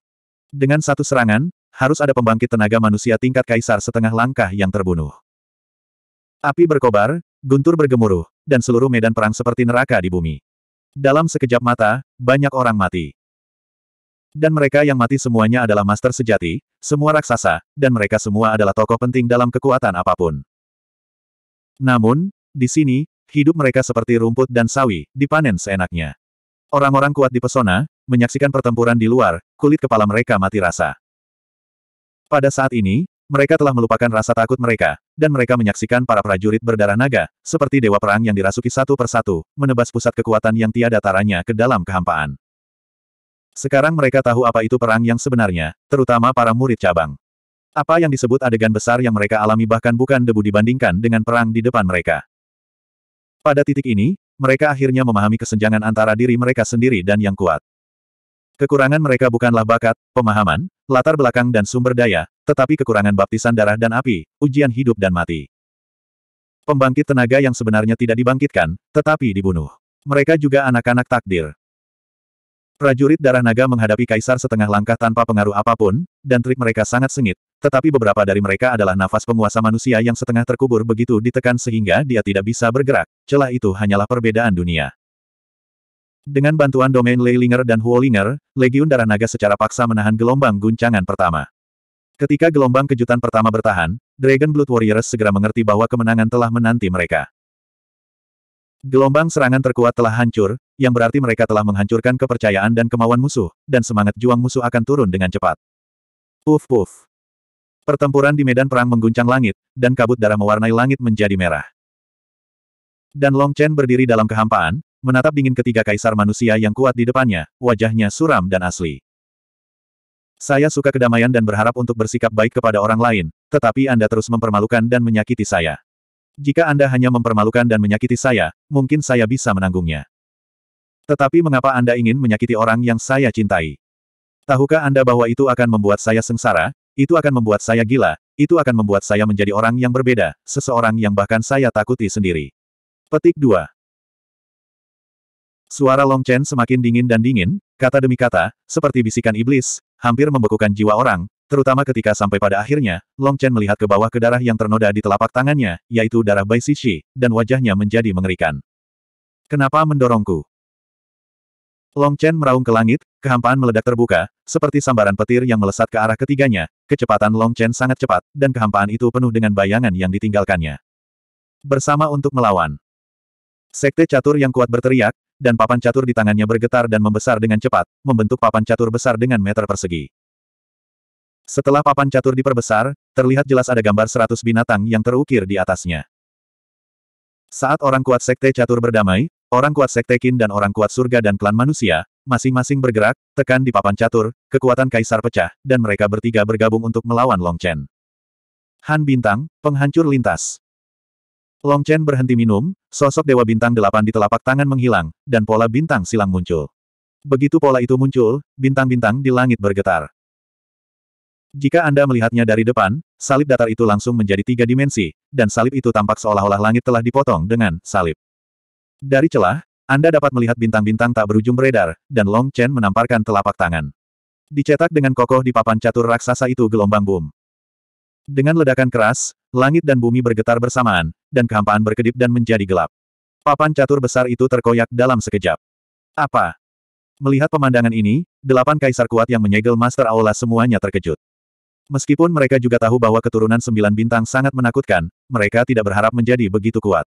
Dengan satu serangan, harus ada pembangkit tenaga manusia tingkat kaisar setengah langkah yang terbunuh. Api berkobar, guntur bergemuruh, dan seluruh medan perang seperti neraka di bumi. Dalam sekejap mata, banyak orang mati. Dan mereka yang mati semuanya adalah master sejati, semua raksasa, dan mereka semua adalah tokoh penting dalam kekuatan apapun. Namun, di sini, hidup mereka seperti rumput dan sawi, dipanen seenaknya. Orang-orang kuat di pesona, menyaksikan pertempuran di luar, kulit kepala mereka mati rasa. Pada saat ini, mereka telah melupakan rasa takut mereka, dan mereka menyaksikan para prajurit berdarah naga, seperti dewa perang yang dirasuki satu persatu, menebas pusat kekuatan yang tiada taranya ke dalam kehampaan. Sekarang mereka tahu apa itu perang yang sebenarnya, terutama para murid cabang. Apa yang disebut adegan besar yang mereka alami bahkan bukan debu dibandingkan dengan perang di depan mereka. Pada titik ini, mereka akhirnya memahami kesenjangan antara diri mereka sendiri dan yang kuat. Kekurangan mereka bukanlah bakat, pemahaman, latar belakang dan sumber daya, tetapi kekurangan baptisan darah dan api, ujian hidup dan mati. Pembangkit tenaga yang sebenarnya tidak dibangkitkan, tetapi dibunuh. Mereka juga anak-anak takdir. Prajurit darah naga menghadapi kaisar setengah langkah tanpa pengaruh apapun, dan trik mereka sangat sengit, tetapi beberapa dari mereka adalah nafas penguasa manusia yang setengah terkubur begitu ditekan sehingga dia tidak bisa bergerak, celah itu hanyalah perbedaan dunia. Dengan bantuan domain Leilinger dan Huolinger, Legiun Darah Naga secara paksa menahan gelombang guncangan pertama. Ketika gelombang kejutan pertama bertahan, Dragon Blood Warriors segera mengerti bahwa kemenangan telah menanti mereka. Gelombang serangan terkuat telah hancur, yang berarti mereka telah menghancurkan kepercayaan dan kemauan musuh, dan semangat juang musuh akan turun dengan cepat. Puf puf. Pertempuran di medan perang mengguncang langit, dan kabut darah mewarnai langit menjadi merah. Dan Long Chen berdiri dalam kehampaan, menatap dingin ketiga kaisar manusia yang kuat di depannya, wajahnya suram dan asli. Saya suka kedamaian dan berharap untuk bersikap baik kepada orang lain, tetapi Anda terus mempermalukan dan menyakiti saya. Jika Anda hanya mempermalukan dan menyakiti saya, mungkin saya bisa menanggungnya. Tetapi mengapa Anda ingin menyakiti orang yang saya cintai? Tahukah Anda bahwa itu akan membuat saya sengsara, itu akan membuat saya gila, itu akan membuat saya menjadi orang yang berbeda, seseorang yang bahkan saya takuti sendiri. Petik 2. Suara Long Chen semakin dingin dan dingin, kata demi kata, seperti bisikan iblis, hampir membekukan jiwa orang, terutama ketika sampai pada akhirnya, Long Chen melihat ke bawah ke darah yang ternoda di telapak tangannya, yaitu darah Bai Sishi, dan wajahnya menjadi mengerikan. Kenapa mendorongku? Long Chen meraung ke langit, kehampaan meledak terbuka, seperti sambaran petir yang melesat ke arah ketiganya, kecepatan Long Chen sangat cepat, dan kehampaan itu penuh dengan bayangan yang ditinggalkannya. Bersama untuk melawan. Sekte catur yang kuat berteriak, dan papan catur di tangannya bergetar dan membesar dengan cepat, membentuk papan catur besar dengan meter persegi. Setelah papan catur diperbesar, terlihat jelas ada gambar seratus binatang yang terukir di atasnya. Saat orang kuat sekte catur berdamai, orang kuat sekte kin dan orang kuat surga dan klan manusia, masing-masing bergerak, tekan di papan catur, kekuatan kaisar pecah, dan mereka bertiga bergabung untuk melawan Long Chen. Han Bintang, penghancur lintas. Long Chen berhenti minum, Sosok Dewa Bintang Delapan di telapak tangan menghilang, dan pola bintang silang muncul. Begitu pola itu muncul, bintang-bintang di langit bergetar. Jika Anda melihatnya dari depan, salib datar itu langsung menjadi tiga dimensi, dan salib itu tampak seolah-olah langit telah dipotong dengan salib. Dari celah, Anda dapat melihat bintang-bintang tak berujung beredar, dan Long Chen menamparkan telapak tangan. Dicetak dengan kokoh di papan catur raksasa itu gelombang boom. Dengan ledakan keras, langit dan bumi bergetar bersamaan, dan kehampaan berkedip dan menjadi gelap. Papan catur besar itu terkoyak dalam sekejap. Apa? Melihat pemandangan ini, delapan kaisar kuat yang menyegel Master Aula semuanya terkejut. Meskipun mereka juga tahu bahwa keturunan sembilan bintang sangat menakutkan, mereka tidak berharap menjadi begitu kuat.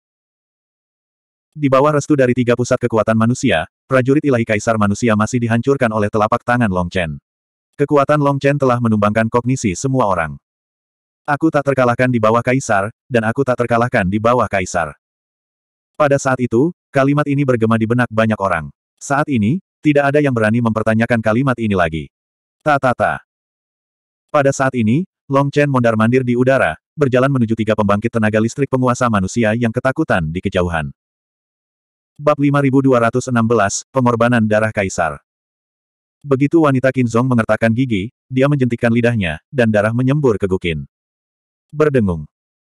Di bawah restu dari tiga pusat kekuatan manusia, prajurit ilahi kaisar manusia masih dihancurkan oleh telapak tangan Long Chen. Kekuatan Long Chen telah menumbangkan kognisi semua orang. Aku tak terkalahkan di bawah kaisar, dan aku tak terkalahkan di bawah kaisar. Pada saat itu, kalimat ini bergema di benak banyak orang. Saat ini, tidak ada yang berani mempertanyakan kalimat ini lagi. Ta-ta-ta. Pada saat ini, Long Chen mondar-mandir di udara, berjalan menuju tiga pembangkit tenaga listrik penguasa manusia yang ketakutan di kejauhan. Bab 5216, Pengorbanan Darah Kaisar Begitu wanita Kinzong mengertakkan gigi, dia menjentikkan lidahnya, dan darah menyembur ke Gukin berdengung.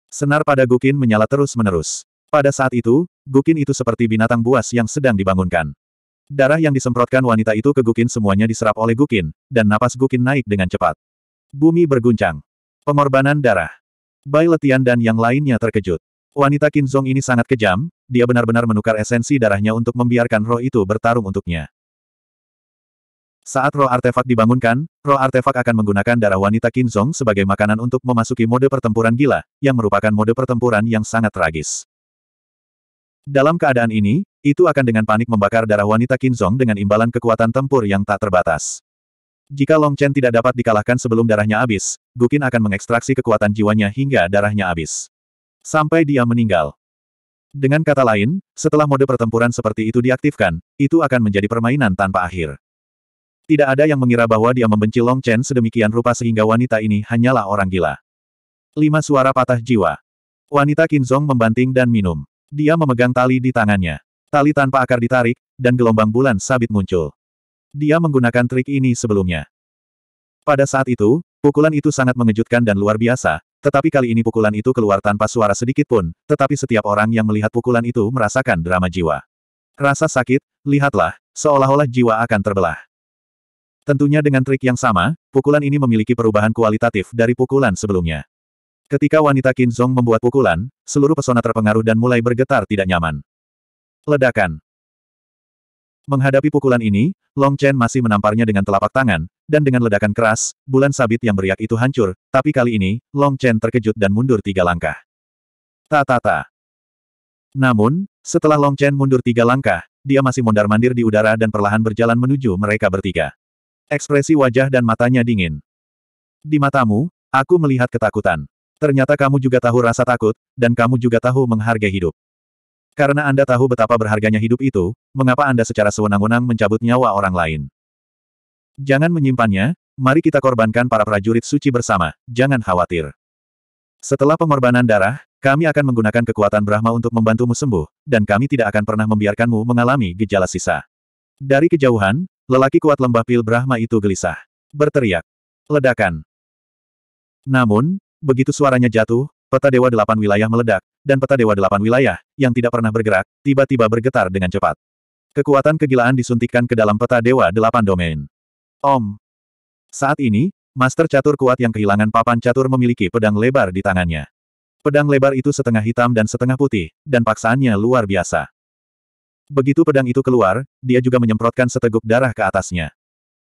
Senar pada Gukin menyala terus-menerus. Pada saat itu, Gukin itu seperti binatang buas yang sedang dibangunkan. Darah yang disemprotkan wanita itu ke Gukin semuanya diserap oleh Gukin, dan napas Gukin naik dengan cepat. Bumi berguncang. Pengorbanan darah. Bai Letian dan yang lainnya terkejut. Wanita Kinzong ini sangat kejam, dia benar-benar menukar esensi darahnya untuk membiarkan roh itu bertarung untuknya. Saat roh artefak dibangunkan, roh artefak akan menggunakan darah wanita Kinzong sebagai makanan untuk memasuki mode pertempuran gila, yang merupakan mode pertempuran yang sangat tragis. Dalam keadaan ini, itu akan dengan panik membakar darah wanita Kinzong dengan imbalan kekuatan tempur yang tak terbatas. Jika Long Chen tidak dapat dikalahkan sebelum darahnya habis, Gukin akan mengekstraksi kekuatan jiwanya hingga darahnya habis. Sampai dia meninggal. Dengan kata lain, setelah mode pertempuran seperti itu diaktifkan, itu akan menjadi permainan tanpa akhir. Tidak ada yang mengira bahwa dia membenci Long Chen sedemikian rupa sehingga wanita ini hanyalah orang gila. Lima suara patah jiwa. Wanita Kinzong membanting dan minum. Dia memegang tali di tangannya. Tali tanpa akar ditarik, dan gelombang bulan sabit muncul. Dia menggunakan trik ini sebelumnya. Pada saat itu, pukulan itu sangat mengejutkan dan luar biasa, tetapi kali ini pukulan itu keluar tanpa suara sedikit pun, tetapi setiap orang yang melihat pukulan itu merasakan drama jiwa. Rasa sakit, lihatlah, seolah-olah jiwa akan terbelah. Tentunya dengan trik yang sama, pukulan ini memiliki perubahan kualitatif dari pukulan sebelumnya. Ketika wanita Kinzong membuat pukulan, seluruh pesona terpengaruh dan mulai bergetar tidak nyaman. Ledakan. Menghadapi pukulan ini, Long Chen masih menamparnya dengan telapak tangan, dan dengan ledakan keras, bulan sabit yang beriak itu hancur, tapi kali ini, Long Chen terkejut dan mundur tiga langkah. Ta-ta-ta. Namun, setelah Long Chen mundur tiga langkah, dia masih mondar-mandir di udara dan perlahan berjalan menuju mereka bertiga. Ekspresi wajah dan matanya dingin. Di matamu, aku melihat ketakutan. Ternyata kamu juga tahu rasa takut, dan kamu juga tahu menghargai hidup. Karena Anda tahu betapa berharganya hidup itu, mengapa Anda secara sewenang-wenang mencabut nyawa orang lain? Jangan menyimpannya, mari kita korbankan para prajurit suci bersama, jangan khawatir. Setelah pengorbanan darah, kami akan menggunakan kekuatan Brahma untuk membantumu sembuh, dan kami tidak akan pernah membiarkanmu mengalami gejala sisa. Dari kejauhan, Lelaki kuat lembah pil Brahma itu gelisah. Berteriak. Ledakan. Namun, begitu suaranya jatuh, peta Dewa Delapan Wilayah meledak, dan peta Dewa Delapan Wilayah, yang tidak pernah bergerak, tiba-tiba bergetar dengan cepat. Kekuatan kegilaan disuntikkan ke dalam peta Dewa Delapan Domain. Om. Saat ini, Master catur kuat yang kehilangan papan catur memiliki pedang lebar di tangannya. Pedang lebar itu setengah hitam dan setengah putih, dan paksaannya luar biasa. Begitu pedang itu keluar, dia juga menyemprotkan seteguk darah ke atasnya.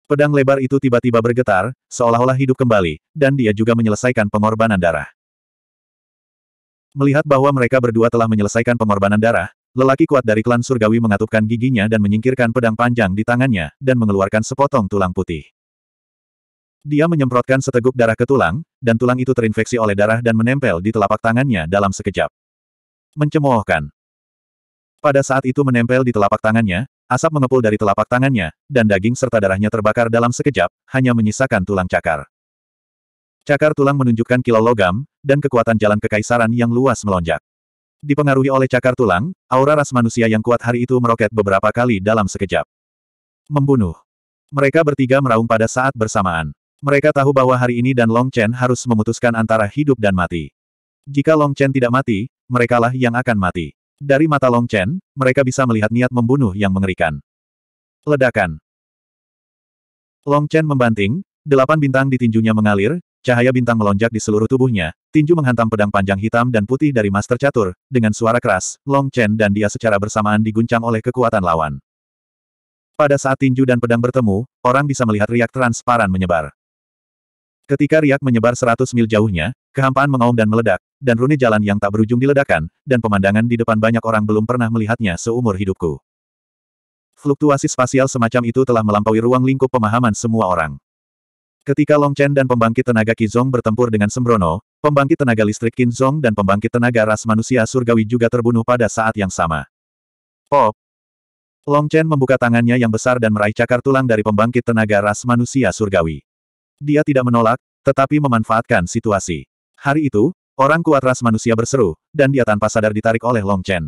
Pedang lebar itu tiba-tiba bergetar, seolah-olah hidup kembali, dan dia juga menyelesaikan pengorbanan darah. Melihat bahwa mereka berdua telah menyelesaikan pengorbanan darah, lelaki kuat dari klan surgawi mengatupkan giginya dan menyingkirkan pedang panjang di tangannya, dan mengeluarkan sepotong tulang putih. Dia menyemprotkan seteguk darah ke tulang, dan tulang itu terinfeksi oleh darah dan menempel di telapak tangannya dalam sekejap. Mencemoohkan. Pada saat itu menempel di telapak tangannya, asap mengepul dari telapak tangannya, dan daging serta darahnya terbakar dalam sekejap, hanya menyisakan tulang cakar. Cakar tulang menunjukkan kilau logam, dan kekuatan jalan kekaisaran yang luas melonjak. Dipengaruhi oleh cakar tulang, aura ras manusia yang kuat hari itu meroket beberapa kali dalam sekejap. Membunuh. Mereka bertiga meraung pada saat bersamaan. Mereka tahu bahwa hari ini dan Long Chen harus memutuskan antara hidup dan mati. Jika Long Chen tidak mati, merekalah yang akan mati. Dari mata Long Chen, mereka bisa melihat niat membunuh yang mengerikan. Ledakan. Long Chen membanting, delapan bintang di tinjunya mengalir, cahaya bintang melonjak di seluruh tubuhnya, tinju menghantam pedang panjang hitam dan putih dari Master Catur, dengan suara keras, Long Chen dan dia secara bersamaan diguncang oleh kekuatan lawan. Pada saat tinju dan pedang bertemu, orang bisa melihat riak transparan menyebar. Ketika riak menyebar seratus mil jauhnya, kehampaan mengaum dan meledak, dan rune jalan yang tak berujung diledakan, dan pemandangan di depan banyak orang belum pernah melihatnya seumur hidupku. Fluktuasi spasial semacam itu telah melampaui ruang lingkup pemahaman semua orang. Ketika Long Chen dan pembangkit tenaga Kizong bertempur dengan Sembrono, pembangkit tenaga listrik Kizong dan pembangkit tenaga ras manusia surgawi juga terbunuh pada saat yang sama. Pop! Oh! Long Chen membuka tangannya yang besar dan meraih cakar tulang dari pembangkit tenaga ras manusia surgawi. Dia tidak menolak, tetapi memanfaatkan situasi. Hari itu, Orang kuat ras manusia berseru, dan dia tanpa sadar ditarik oleh Long Chen.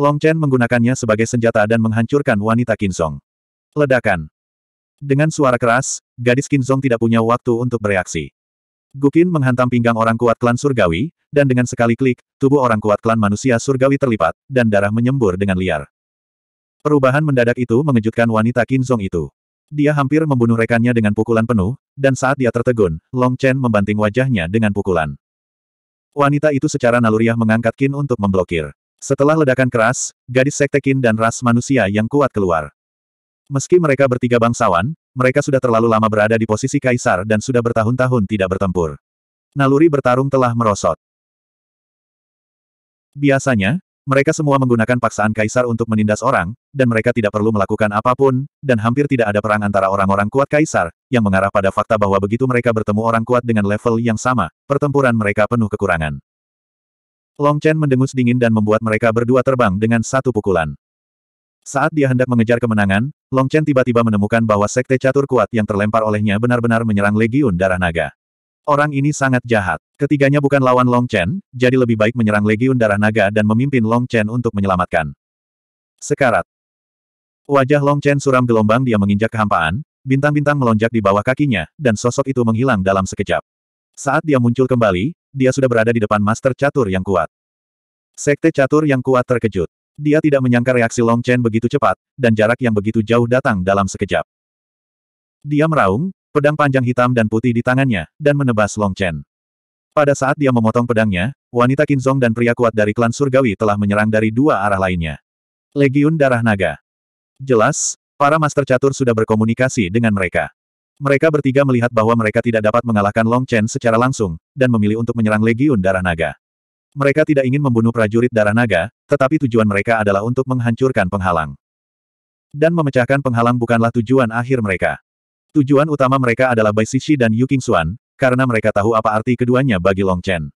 Long Chen menggunakannya sebagai senjata dan menghancurkan wanita Kinsong. Ledakan. Dengan suara keras, gadis Kinsong tidak punya waktu untuk bereaksi. Gukin menghantam pinggang orang kuat klan surgawi, dan dengan sekali klik, tubuh orang kuat klan manusia surgawi terlipat, dan darah menyembur dengan liar. Perubahan mendadak itu mengejutkan wanita Kinsong itu. Dia hampir membunuh rekannya dengan pukulan penuh, dan saat dia tertegun, Long Chen membanting wajahnya dengan pukulan. Wanita itu secara naluriah mengangkat Kin untuk memblokir. Setelah ledakan keras, gadis sekte Kin dan ras manusia yang kuat keluar. Meski mereka bertiga bangsawan, mereka sudah terlalu lama berada di posisi kaisar dan sudah bertahun-tahun tidak bertempur. Naluri bertarung telah merosot. Biasanya, mereka semua menggunakan paksaan kaisar untuk menindas orang, dan mereka tidak perlu melakukan apapun, dan hampir tidak ada perang antara orang-orang kuat kaisar, yang mengarah pada fakta bahwa begitu mereka bertemu orang kuat dengan level yang sama, pertempuran mereka penuh kekurangan. Long Chen mendengus dingin dan membuat mereka berdua terbang dengan satu pukulan. Saat dia hendak mengejar kemenangan, Long Chen tiba-tiba menemukan bahwa sekte catur kuat yang terlempar olehnya benar-benar menyerang Legiun Darah Naga. Orang ini sangat jahat. Ketiganya bukan lawan Long Chen, jadi lebih baik menyerang Legiun Darah Naga dan memimpin Long Chen untuk menyelamatkan. Sekarat. Wajah Long Chen suram gelombang dia menginjak kehampaan, bintang-bintang melonjak di bawah kakinya, dan sosok itu menghilang dalam sekejap. Saat dia muncul kembali, dia sudah berada di depan Master Catur yang kuat. Sekte Catur yang kuat terkejut. Dia tidak menyangka reaksi Long Chen begitu cepat, dan jarak yang begitu jauh datang dalam sekejap. Dia meraung, pedang panjang hitam dan putih di tangannya, dan menebas Long Chen. Pada saat dia memotong pedangnya, wanita Kinzong dan pria kuat dari klan surgawi telah menyerang dari dua arah lainnya. Legiun Darah Naga. Jelas, para master catur sudah berkomunikasi dengan mereka. Mereka bertiga melihat bahwa mereka tidak dapat mengalahkan Long Chen secara langsung, dan memilih untuk menyerang Legiun Darah Naga. Mereka tidak ingin membunuh prajurit Darah Naga, tetapi tujuan mereka adalah untuk menghancurkan penghalang. Dan memecahkan penghalang bukanlah tujuan akhir mereka. Tujuan utama mereka adalah Bai Sishi dan Yu Qingxuan, karena mereka tahu apa arti keduanya bagi Long Chen.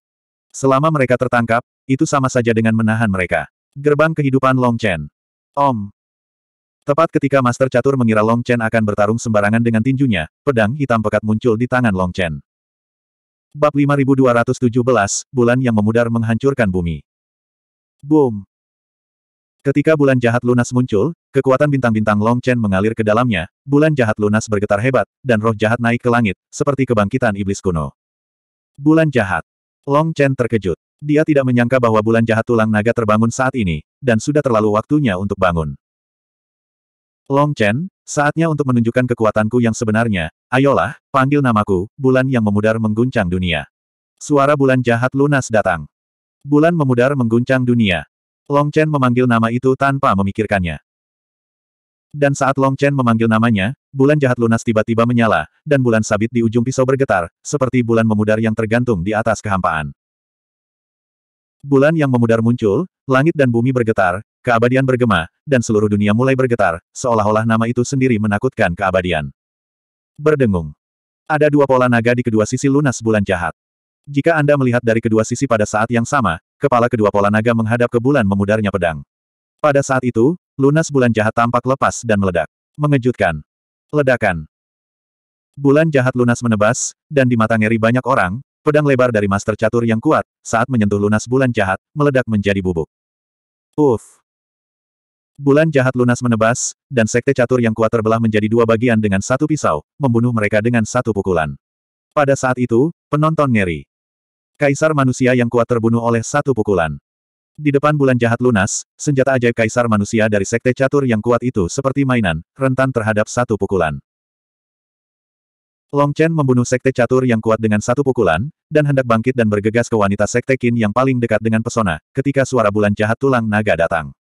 Selama mereka tertangkap, itu sama saja dengan menahan mereka. Gerbang kehidupan Long Chen. Om. Tepat ketika Master Catur mengira Long Chen akan bertarung sembarangan dengan tinjunya, pedang hitam pekat muncul di tangan Long Chen. Bab 5217, bulan yang memudar menghancurkan bumi. Boom. Ketika bulan jahat lunas muncul, kekuatan bintang-bintang Long Chen mengalir ke dalamnya, bulan jahat lunas bergetar hebat, dan roh jahat naik ke langit, seperti kebangkitan iblis kuno. Bulan jahat. Long Chen terkejut. Dia tidak menyangka bahwa bulan jahat tulang naga terbangun saat ini, dan sudah terlalu waktunya untuk bangun. Long Chen, saatnya untuk menunjukkan kekuatanku yang sebenarnya, ayolah, panggil namaku, bulan yang memudar mengguncang dunia. Suara bulan jahat lunas datang. Bulan memudar mengguncang dunia. Long Chen memanggil nama itu tanpa memikirkannya. Dan saat Long Chen memanggil namanya, bulan jahat lunas tiba-tiba menyala, dan bulan sabit di ujung pisau bergetar, seperti bulan memudar yang tergantung di atas kehampaan. Bulan yang memudar muncul, langit dan bumi bergetar, keabadian bergema, dan seluruh dunia mulai bergetar, seolah-olah nama itu sendiri menakutkan keabadian. Berdengung. Ada dua pola naga di kedua sisi lunas bulan jahat. Jika Anda melihat dari kedua sisi pada saat yang sama, kepala kedua pola naga menghadap ke bulan memudarnya pedang. Pada saat itu, lunas bulan jahat tampak lepas dan meledak. Mengejutkan. Ledakan. Bulan jahat lunas menebas, dan di mata ngeri banyak orang, pedang lebar dari master catur yang kuat, saat menyentuh lunas bulan jahat, meledak menjadi bubuk. Uff. Bulan jahat lunas menebas, dan sekte catur yang kuat terbelah menjadi dua bagian dengan satu pisau, membunuh mereka dengan satu pukulan. Pada saat itu, penonton ngeri. Kaisar manusia yang kuat terbunuh oleh satu pukulan. Di depan bulan jahat lunas, senjata ajaib kaisar manusia dari sekte catur yang kuat itu seperti mainan, rentan terhadap satu pukulan. Long Chen membunuh sekte catur yang kuat dengan satu pukulan, dan hendak bangkit dan bergegas ke wanita sekte Qin yang paling dekat dengan pesona, ketika suara bulan jahat tulang naga datang.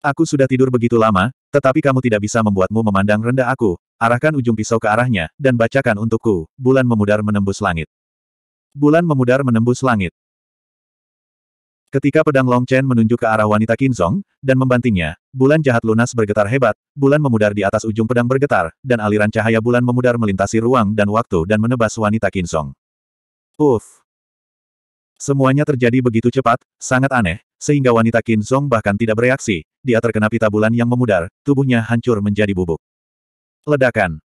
Aku sudah tidur begitu lama, tetapi kamu tidak bisa membuatmu memandang rendah aku, arahkan ujung pisau ke arahnya, dan bacakan untukku, bulan memudar menembus langit. Bulan memudar menembus langit. Ketika pedang Long Chen menunjuk ke arah wanita Kinzong, dan membantingnya, bulan jahat lunas bergetar hebat, bulan memudar di atas ujung pedang bergetar, dan aliran cahaya bulan memudar melintasi ruang dan waktu dan menebas wanita Kinzong. Uff! Semuanya terjadi begitu cepat, sangat aneh, sehingga wanita Kinzong bahkan tidak bereaksi, dia terkena pita bulan yang memudar, tubuhnya hancur menjadi bubuk. Ledakan!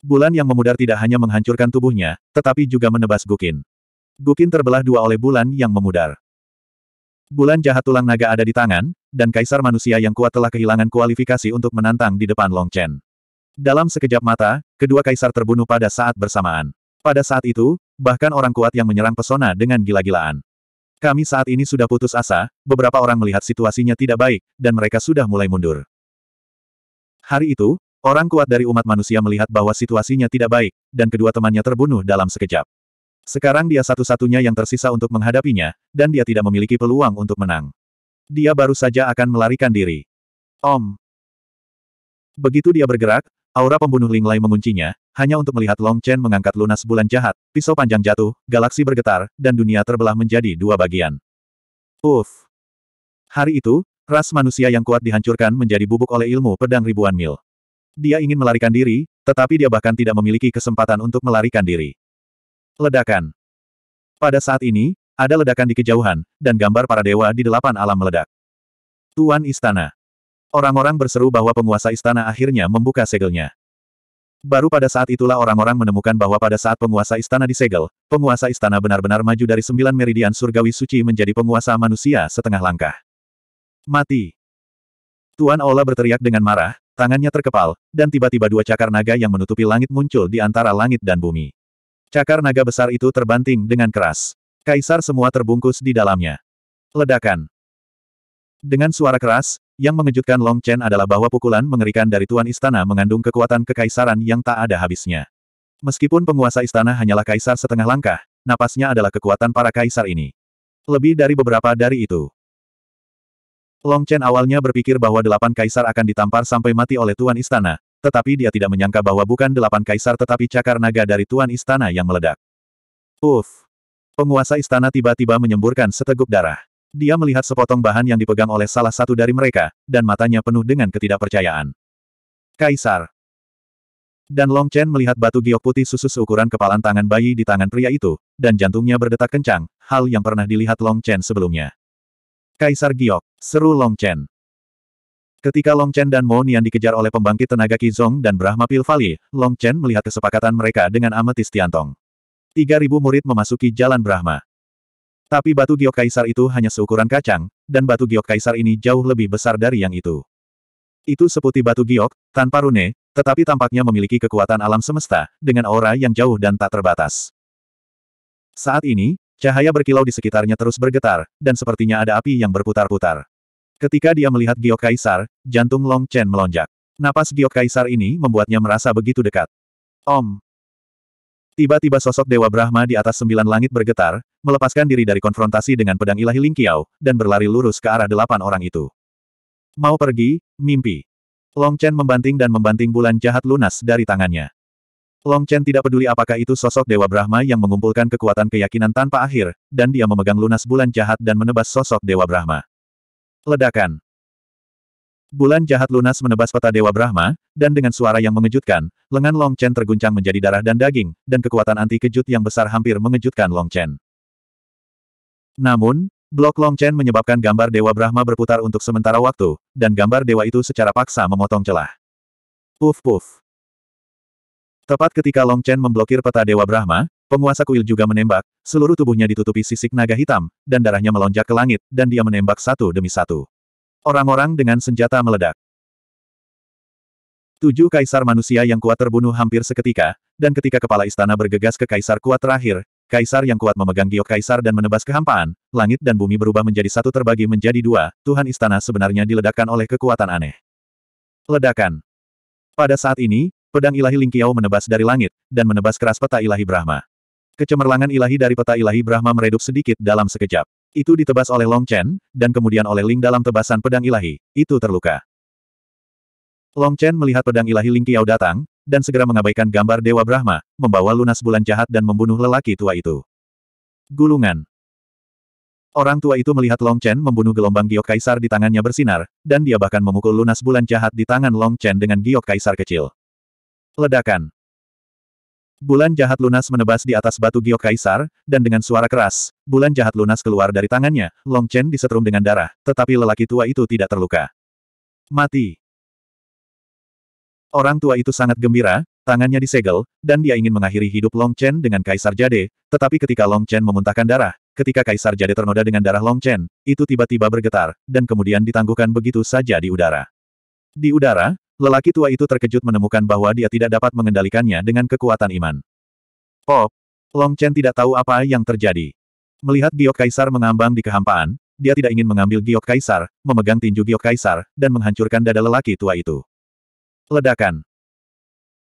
Bulan yang memudar tidak hanya menghancurkan tubuhnya, tetapi juga menebas Gukin. Gukin terbelah dua oleh bulan yang memudar. Bulan jahat tulang naga ada di tangan, dan kaisar manusia yang kuat telah kehilangan kualifikasi untuk menantang di depan Long Chen. Dalam sekejap mata, kedua kaisar terbunuh pada saat bersamaan. Pada saat itu, bahkan orang kuat yang menyerang pesona dengan gila-gilaan. Kami saat ini sudah putus asa, beberapa orang melihat situasinya tidak baik, dan mereka sudah mulai mundur. Hari itu, Orang kuat dari umat manusia melihat bahwa situasinya tidak baik, dan kedua temannya terbunuh dalam sekejap. Sekarang dia satu-satunya yang tersisa untuk menghadapinya, dan dia tidak memiliki peluang untuk menang. Dia baru saja akan melarikan diri. Om. Begitu dia bergerak, aura pembunuh Ling Lai menguncinya, hanya untuk melihat Long Chen mengangkat lunas bulan jahat, pisau panjang jatuh, galaksi bergetar, dan dunia terbelah menjadi dua bagian. Uff. Hari itu, ras manusia yang kuat dihancurkan menjadi bubuk oleh ilmu pedang ribuan mil. Dia ingin melarikan diri, tetapi dia bahkan tidak memiliki kesempatan untuk melarikan diri. Ledakan. Pada saat ini, ada ledakan di kejauhan, dan gambar para dewa di delapan alam meledak. Tuan Istana. Orang-orang berseru bahwa penguasa istana akhirnya membuka segelnya. Baru pada saat itulah orang-orang menemukan bahwa pada saat penguasa istana disegel, penguasa istana benar-benar maju dari sembilan meridian surgawi suci menjadi penguasa manusia setengah langkah. Mati. Tuan Ola berteriak dengan marah, Tangannya terkepal, dan tiba-tiba dua cakar naga yang menutupi langit muncul di antara langit dan bumi. Cakar naga besar itu terbanting dengan keras. Kaisar semua terbungkus di dalamnya. Ledakan. Dengan suara keras, yang mengejutkan Long Chen adalah bahwa pukulan mengerikan dari Tuan Istana mengandung kekuatan kekaisaran yang tak ada habisnya. Meskipun penguasa istana hanyalah kaisar setengah langkah, napasnya adalah kekuatan para kaisar ini. Lebih dari beberapa dari itu. Long Chen awalnya berpikir bahwa delapan kaisar akan ditampar sampai mati oleh Tuan Istana, tetapi dia tidak menyangka bahwa bukan delapan kaisar tetapi cakar naga dari Tuan Istana yang meledak. Uff! Penguasa istana tiba-tiba menyemburkan seteguk darah. Dia melihat sepotong bahan yang dipegang oleh salah satu dari mereka, dan matanya penuh dengan ketidakpercayaan. Kaisar! Dan Long Chen melihat batu giok putih susu seukuran kepalan tangan bayi di tangan pria itu, dan jantungnya berdetak kencang, hal yang pernah dilihat Long Chen sebelumnya. Kaisar Giok, seru Long Chen. Ketika Long Chen dan Mo Nian dikejar oleh pembangkit tenaga Kizong dan Brahma Pilvali, Long Chen melihat kesepakatan mereka dengan Ametis Tiantong. 3.000 murid memasuki jalan Brahma. Tapi batu giok kaisar itu hanya seukuran kacang, dan batu giok kaisar ini jauh lebih besar dari yang itu. Itu seputih batu giok, tanpa rune, tetapi tampaknya memiliki kekuatan alam semesta, dengan aura yang jauh dan tak terbatas. Saat ini, Cahaya berkilau di sekitarnya terus bergetar, dan sepertinya ada api yang berputar-putar. Ketika dia melihat giok kaisar, jantung Long Chen melonjak. Napas giok kaisar ini membuatnya merasa begitu dekat. Om. Tiba-tiba sosok Dewa Brahma di atas sembilan langit bergetar, melepaskan diri dari konfrontasi dengan pedang ilahi Ling Lingqiao, dan berlari lurus ke arah delapan orang itu. Mau pergi, mimpi. Long Chen membanting dan membanting bulan jahat lunas dari tangannya. Long Chen tidak peduli apakah itu sosok Dewa Brahma yang mengumpulkan kekuatan keyakinan tanpa akhir, dan dia memegang lunas bulan jahat dan menebas sosok Dewa Brahma. Ledakan Bulan jahat lunas menebas peta Dewa Brahma, dan dengan suara yang mengejutkan, lengan Long Chen terguncang menjadi darah dan daging, dan kekuatan anti kejut yang besar hampir mengejutkan Long Chen. Namun, blok Long Chen menyebabkan gambar Dewa Brahma berputar untuk sementara waktu, dan gambar Dewa itu secara paksa memotong celah. Puf-puf. Tepat ketika Long Chen memblokir peta Dewa Brahma, penguasa kuil juga menembak, seluruh tubuhnya ditutupi sisik naga hitam, dan darahnya melonjak ke langit, dan dia menembak satu demi satu. Orang-orang dengan senjata meledak. Tujuh kaisar manusia yang kuat terbunuh hampir seketika, dan ketika kepala istana bergegas ke kaisar kuat terakhir, kaisar yang kuat memegang giok kaisar dan menebas kehampaan, langit dan bumi berubah menjadi satu terbagi menjadi dua, Tuhan istana sebenarnya diledakkan oleh kekuatan aneh. Ledakan. Pada saat ini, Pedang ilahi Lingqiao menebas dari langit, dan menebas keras peta ilahi Brahma. Kecemerlangan ilahi dari peta ilahi Brahma meredup sedikit dalam sekejap. Itu ditebas oleh Long Chen, dan kemudian oleh Ling dalam tebasan pedang ilahi, itu terluka. Long Chen melihat pedang ilahi Ling Lingqiao datang, dan segera mengabaikan gambar Dewa Brahma, membawa lunas bulan jahat dan membunuh lelaki tua itu. Gulungan. Orang tua itu melihat Long Chen membunuh gelombang giok kaisar di tangannya bersinar, dan dia bahkan memukul lunas bulan jahat di tangan Long Chen dengan giok kaisar kecil. Ledakan. Bulan jahat lunas menebas di atas batu giok kaisar, dan dengan suara keras, bulan jahat lunas keluar dari tangannya, Long Chen disetrum dengan darah, tetapi lelaki tua itu tidak terluka. Mati. Orang tua itu sangat gembira, tangannya disegel, dan dia ingin mengakhiri hidup Long Chen dengan kaisar jade, tetapi ketika Long Chen memuntahkan darah, ketika kaisar jade ternoda dengan darah Long Chen, itu tiba-tiba bergetar, dan kemudian ditangguhkan begitu saja di udara. Di udara, Lelaki tua itu terkejut menemukan bahwa dia tidak dapat mengendalikannya dengan kekuatan iman. Oh, Long Chen tidak tahu apa yang terjadi. Melihat giok kaisar mengambang di kehampaan, dia tidak ingin mengambil giok kaisar, memegang tinju giok kaisar, dan menghancurkan dada lelaki tua itu. Ledakan.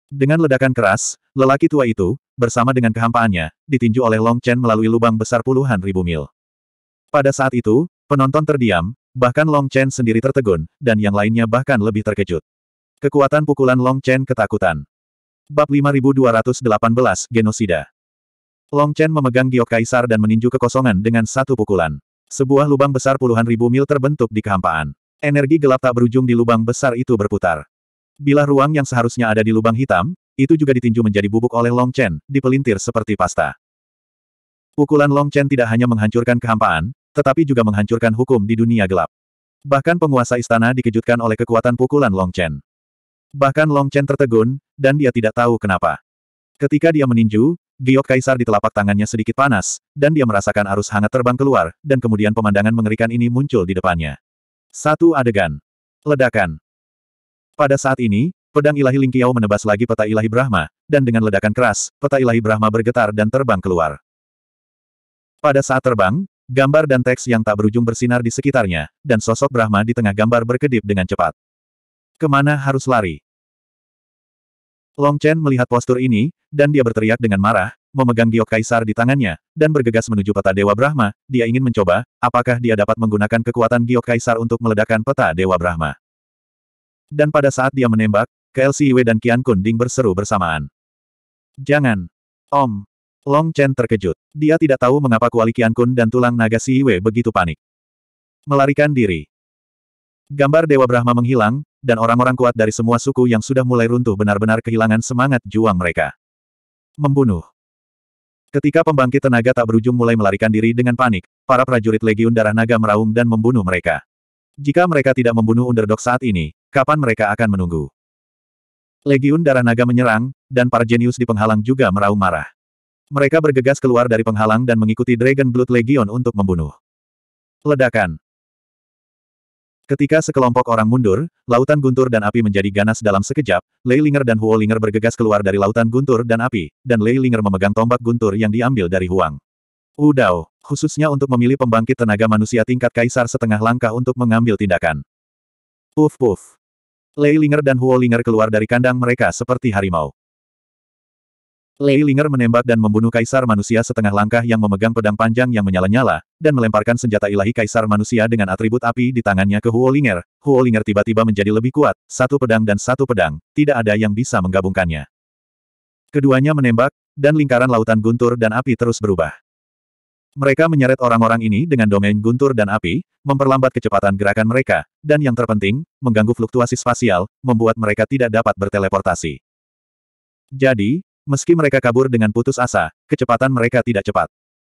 Dengan ledakan keras, lelaki tua itu, bersama dengan kehampaannya, ditinju oleh Long Chen melalui lubang besar puluhan ribu mil. Pada saat itu, penonton terdiam, bahkan Long Chen sendiri tertegun, dan yang lainnya bahkan lebih terkejut. Kekuatan pukulan Long Chen ketakutan. Bab 5218 Genosida Long Chen memegang giok kaisar dan meninju kekosongan dengan satu pukulan. Sebuah lubang besar puluhan ribu mil terbentuk di kehampaan. Energi gelap tak berujung di lubang besar itu berputar. Bila ruang yang seharusnya ada di lubang hitam, itu juga ditinju menjadi bubuk oleh Long Chen, dipelintir seperti pasta. Pukulan Long Chen tidak hanya menghancurkan kehampaan, tetapi juga menghancurkan hukum di dunia gelap. Bahkan penguasa istana dikejutkan oleh kekuatan pukulan Long Chen. Bahkan Long Chen tertegun, dan dia tidak tahu kenapa. Ketika dia meninju, giok kaisar di telapak tangannya sedikit panas, dan dia merasakan arus hangat terbang keluar, dan kemudian pemandangan mengerikan ini muncul di depannya. Satu adegan. Ledakan. Pada saat ini, pedang ilahi Lingqiao menebas lagi peta ilahi Brahma, dan dengan ledakan keras, peta ilahi Brahma bergetar dan terbang keluar. Pada saat terbang, gambar dan teks yang tak berujung bersinar di sekitarnya, dan sosok Brahma di tengah gambar berkedip dengan cepat. Kemana harus lari? Long Chen melihat postur ini, dan dia berteriak dengan marah, memegang giok kaisar di tangannya, dan bergegas menuju peta Dewa Brahma, dia ingin mencoba, apakah dia dapat menggunakan kekuatan giok kaisar untuk meledakkan peta Dewa Brahma. Dan pada saat dia menembak, KLCW dan Kian Kun Ding berseru bersamaan. Jangan! Om! Long Chen terkejut. Dia tidak tahu mengapa kuali Kian Kun dan tulang naga Siwe begitu panik. Melarikan diri. Gambar Dewa Brahma menghilang, dan orang-orang kuat dari semua suku yang sudah mulai runtuh benar-benar kehilangan semangat juang mereka. Membunuh. Ketika pembangkit tenaga tak berujung mulai melarikan diri dengan panik, para prajurit Legiun Darah Naga meraung dan membunuh mereka. Jika mereka tidak membunuh underdog saat ini, kapan mereka akan menunggu? Legiun Darah Naga menyerang, dan para jenius di penghalang juga meraung marah. Mereka bergegas keluar dari penghalang dan mengikuti Dragon Blood Legion untuk membunuh. Ledakan. Ketika sekelompok orang mundur, lautan guntur dan api menjadi ganas dalam sekejap, Lei Linger dan Huo Linger bergegas keluar dari lautan guntur dan api, dan Lei Linger memegang tombak guntur yang diambil dari Huang. Udao, khususnya untuk memilih pembangkit tenaga manusia tingkat kaisar setengah langkah untuk mengambil tindakan. Puf puf. Lei Linger dan Huo Linger keluar dari kandang mereka seperti harimau. Lei Linger menembak dan membunuh kaisar manusia setengah langkah yang memegang pedang panjang yang menyala-nyala, dan melemparkan senjata ilahi kaisar manusia dengan atribut api di tangannya ke Huo Linger. Huo Linger tiba-tiba menjadi lebih kuat, satu pedang dan satu pedang, tidak ada yang bisa menggabungkannya. Keduanya menembak, dan lingkaran lautan guntur dan api terus berubah. Mereka menyeret orang-orang ini dengan domain guntur dan api, memperlambat kecepatan gerakan mereka, dan yang terpenting, mengganggu fluktuasi spasial, membuat mereka tidak dapat berteleportasi. Jadi, Meski mereka kabur dengan putus asa, kecepatan mereka tidak cepat.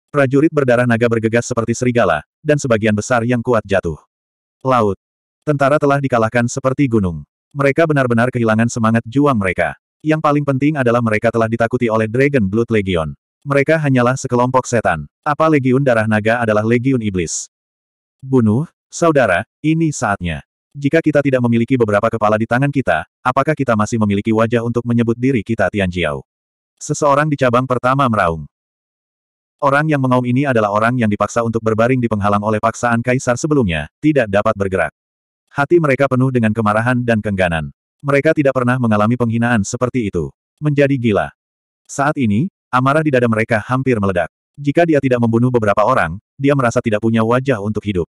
Prajurit berdarah naga bergegas seperti serigala, dan sebagian besar yang kuat jatuh. Laut. Tentara telah dikalahkan seperti gunung. Mereka benar-benar kehilangan semangat juang mereka. Yang paling penting adalah mereka telah ditakuti oleh Dragon Blood Legion. Mereka hanyalah sekelompok setan. Apa Legion Darah Naga adalah Legion Iblis? Bunuh, saudara, ini saatnya. Jika kita tidak memiliki beberapa kepala di tangan kita, apakah kita masih memiliki wajah untuk menyebut diri kita Tianjiao? Seseorang di cabang pertama meraung. Orang yang mengaum ini adalah orang yang dipaksa untuk berbaring di penghalang oleh paksaan kaisar sebelumnya, tidak dapat bergerak. Hati mereka penuh dengan kemarahan dan kengganan. Mereka tidak pernah mengalami penghinaan seperti itu. Menjadi gila. Saat ini, amarah di dada mereka hampir meledak. Jika dia tidak membunuh beberapa orang, dia merasa tidak punya wajah untuk hidup.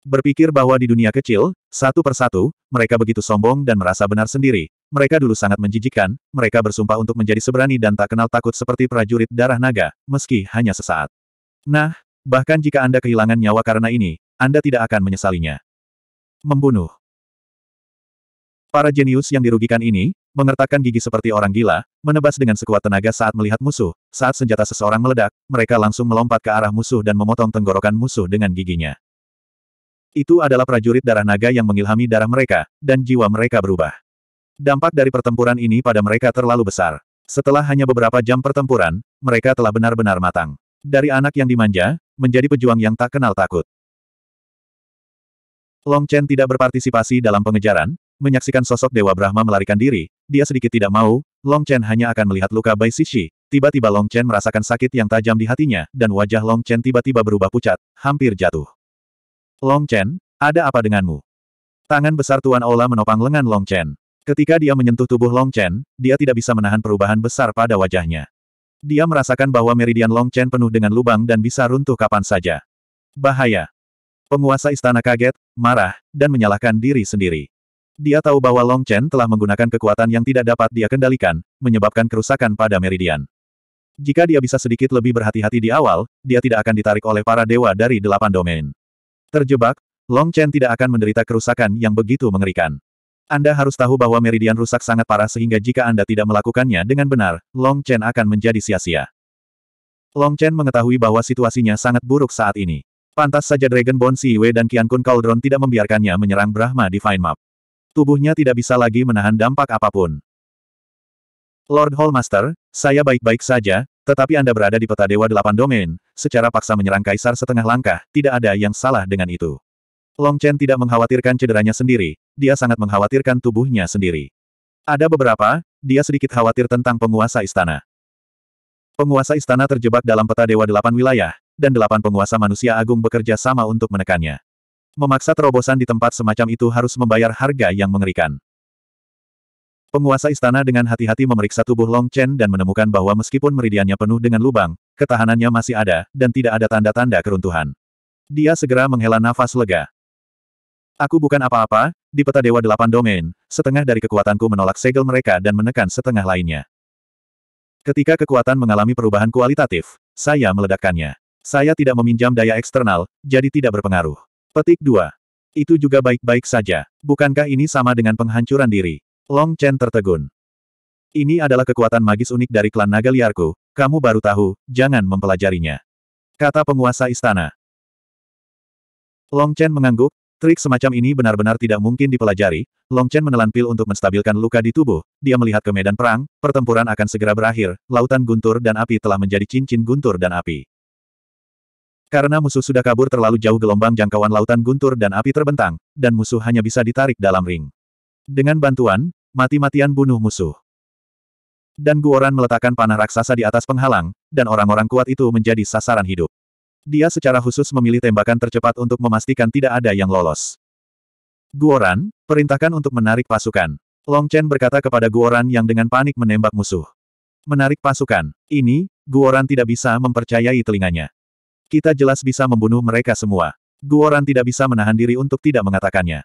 Berpikir bahwa di dunia kecil, satu persatu, mereka begitu sombong dan merasa benar sendiri, mereka dulu sangat menjijikan, mereka bersumpah untuk menjadi seberani dan tak kenal takut seperti prajurit darah naga, meski hanya sesaat. Nah, bahkan jika Anda kehilangan nyawa karena ini, Anda tidak akan menyesalinya. Membunuh. Para jenius yang dirugikan ini, mengertakkan gigi seperti orang gila, menebas dengan sekuat tenaga saat melihat musuh, saat senjata seseorang meledak, mereka langsung melompat ke arah musuh dan memotong tenggorokan musuh dengan giginya. Itu adalah prajurit darah naga yang mengilhami darah mereka, dan jiwa mereka berubah. Dampak dari pertempuran ini pada mereka terlalu besar. Setelah hanya beberapa jam pertempuran, mereka telah benar-benar matang. Dari anak yang dimanja, menjadi pejuang yang tak kenal takut. Long Chen tidak berpartisipasi dalam pengejaran, menyaksikan sosok Dewa Brahma melarikan diri, dia sedikit tidak mau, Long Chen hanya akan melihat luka Bai Sishi. Tiba-tiba Long Chen merasakan sakit yang tajam di hatinya, dan wajah Long Chen tiba-tiba berubah pucat, hampir jatuh. Long Chen, ada apa denganmu? Tangan besar Tuan Ola menopang lengan Long Chen. Ketika dia menyentuh tubuh Long Chen, dia tidak bisa menahan perubahan besar pada wajahnya. Dia merasakan bahwa meridian Long Chen penuh dengan lubang dan bisa runtuh kapan saja. Bahaya. Penguasa istana kaget, marah, dan menyalahkan diri sendiri. Dia tahu bahwa Long Chen telah menggunakan kekuatan yang tidak dapat dia kendalikan, menyebabkan kerusakan pada meridian. Jika dia bisa sedikit lebih berhati-hati di awal, dia tidak akan ditarik oleh para dewa dari delapan domain. Terjebak, Long Chen tidak akan menderita kerusakan yang begitu mengerikan. Anda harus tahu bahwa meridian rusak sangat parah sehingga jika Anda tidak melakukannya dengan benar, Long Chen akan menjadi sia-sia. Long Chen mengetahui bahwa situasinya sangat buruk saat ini. Pantas saja Dragon Bone Siwe dan Qian Kun Cauldron tidak membiarkannya menyerang Brahma Divine Map. Tubuhnya tidak bisa lagi menahan dampak apapun. Lord Hallmaster, saya baik-baik saja, tetapi Anda berada di peta Dewa Delapan Domain, secara paksa menyerang Kaisar setengah langkah, tidak ada yang salah dengan itu. Long Chen tidak mengkhawatirkan cederanya sendiri, dia sangat mengkhawatirkan tubuhnya sendiri. Ada beberapa, dia sedikit khawatir tentang penguasa istana. Penguasa istana terjebak dalam peta Dewa Delapan Wilayah, dan delapan penguasa manusia agung bekerja sama untuk menekannya. Memaksa terobosan di tempat semacam itu harus membayar harga yang mengerikan. Penguasa istana dengan hati-hati memeriksa tubuh Long Chen dan menemukan bahwa meskipun meridiannya penuh dengan lubang, ketahanannya masih ada, dan tidak ada tanda-tanda keruntuhan. Dia segera menghela nafas lega. Aku bukan apa-apa, di peta Dewa Delapan Domain, setengah dari kekuatanku menolak segel mereka dan menekan setengah lainnya. Ketika kekuatan mengalami perubahan kualitatif, saya meledakkannya. Saya tidak meminjam daya eksternal, jadi tidak berpengaruh. Petik 2. Itu juga baik-baik saja. Bukankah ini sama dengan penghancuran diri? Long Chen tertegun. Ini adalah kekuatan magis unik dari klan naga liarku, kamu baru tahu, jangan mempelajarinya. Kata penguasa istana. Long Chen mengangguk, Trik semacam ini benar-benar tidak mungkin dipelajari, Long Chen menelan pil untuk menstabilkan luka di tubuh, dia melihat ke medan perang, pertempuran akan segera berakhir, lautan guntur dan api telah menjadi cincin guntur dan api. Karena musuh sudah kabur terlalu jauh gelombang jangkauan lautan guntur dan api terbentang, dan musuh hanya bisa ditarik dalam ring. Dengan bantuan, mati-matian bunuh musuh. Dan Guoran meletakkan panah raksasa di atas penghalang, dan orang-orang kuat itu menjadi sasaran hidup. Dia secara khusus memilih tembakan tercepat untuk memastikan tidak ada yang lolos. Guoran, perintahkan untuk menarik pasukan. Long Chen berkata kepada Guoran yang dengan panik menembak musuh. Menarik pasukan. Ini, Guoran tidak bisa mempercayai telinganya. Kita jelas bisa membunuh mereka semua. Guoran tidak bisa menahan diri untuk tidak mengatakannya.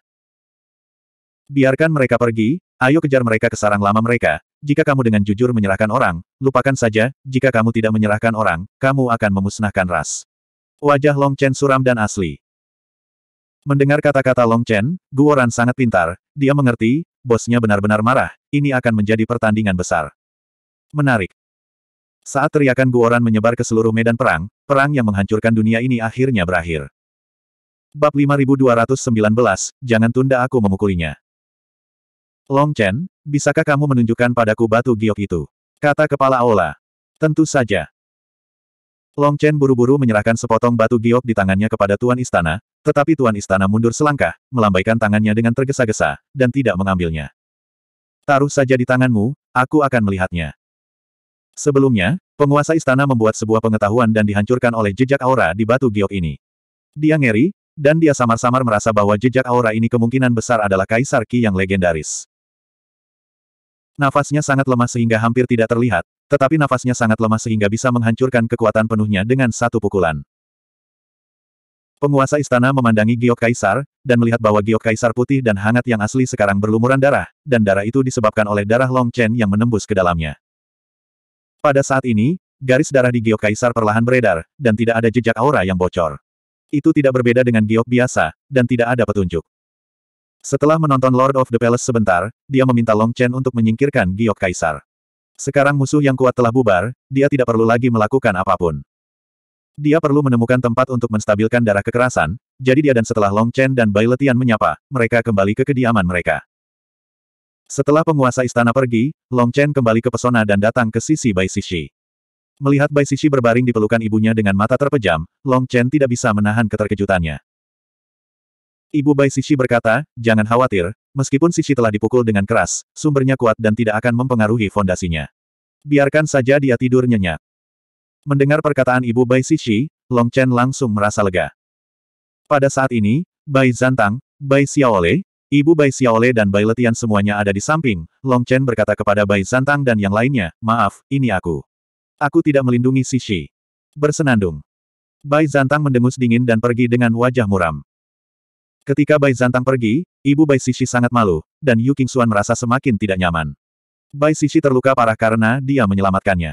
Biarkan mereka pergi, ayo kejar mereka ke sarang lama mereka. Jika kamu dengan jujur menyerahkan orang, lupakan saja, jika kamu tidak menyerahkan orang, kamu akan memusnahkan ras. Wajah Long Chen suram dan asli. Mendengar kata-kata Long Chen, Guoran sangat pintar, dia mengerti, bosnya benar-benar marah, ini akan menjadi pertandingan besar. Menarik. Saat teriakan Guoran menyebar ke seluruh medan perang, perang yang menghancurkan dunia ini akhirnya berakhir. Bab 5219, jangan tunda aku memukulinya. Long Chen, bisakah kamu menunjukkan padaku batu giok itu? Kata kepala Aula. Tentu saja. Long Chen buru-buru menyerahkan sepotong batu giok di tangannya kepada Tuan Istana, tetapi Tuan Istana mundur selangkah, melambaikan tangannya dengan tergesa-gesa, dan tidak mengambilnya. Taruh saja di tanganmu, aku akan melihatnya. Sebelumnya, penguasa istana membuat sebuah pengetahuan dan dihancurkan oleh jejak aura di batu giok ini. Dia ngeri, dan dia samar-samar merasa bahwa jejak aura ini kemungkinan besar adalah Kaisar Qi yang legendaris. Nafasnya sangat lemah sehingga hampir tidak terlihat, tetapi nafasnya sangat lemah sehingga bisa menghancurkan kekuatan penuhnya dengan satu pukulan. Penguasa istana memandangi giok kaisar, dan melihat bahwa giok kaisar putih dan hangat yang asli sekarang berlumuran darah, dan darah itu disebabkan oleh darah Long Chen yang menembus ke dalamnya. Pada saat ini, garis darah di giok kaisar perlahan beredar, dan tidak ada jejak aura yang bocor. Itu tidak berbeda dengan giok biasa, dan tidak ada petunjuk. Setelah menonton Lord of the Palace sebentar, dia meminta Long Chen untuk menyingkirkan giok kaisar. Sekarang musuh yang kuat telah bubar, dia tidak perlu lagi melakukan apapun. Dia perlu menemukan tempat untuk menstabilkan darah kekerasan, jadi dia dan setelah Long Chen dan Bai Letian menyapa, mereka kembali ke kediaman mereka. Setelah penguasa istana pergi, Long Chen kembali ke pesona dan datang ke sisi Bai Sishi. Melihat Bai Sishi berbaring di pelukan ibunya dengan mata terpejam, Long Chen tidak bisa menahan keterkejutannya. Ibu Bai Sisi berkata, jangan khawatir, meskipun Sisi telah dipukul dengan keras, sumbernya kuat dan tidak akan mempengaruhi fondasinya. Biarkan saja dia tidur nyenyak. Mendengar perkataan Ibu Bai Sisi, Long Chen langsung merasa lega. Pada saat ini, Bai Zantang, Bai Xiaole, Ibu Bai Xiaole dan Bai Letian semuanya ada di samping, Long Chen berkata kepada Bai Zantang dan yang lainnya, maaf, ini aku. Aku tidak melindungi Sisi. Bersenandung. Bai Zantang mendengus dingin dan pergi dengan wajah muram. Ketika Bai Zantang pergi, ibu Bai Sisi sangat malu, dan Yu King Xuan merasa semakin tidak nyaman. Bai Sisi terluka parah karena dia menyelamatkannya.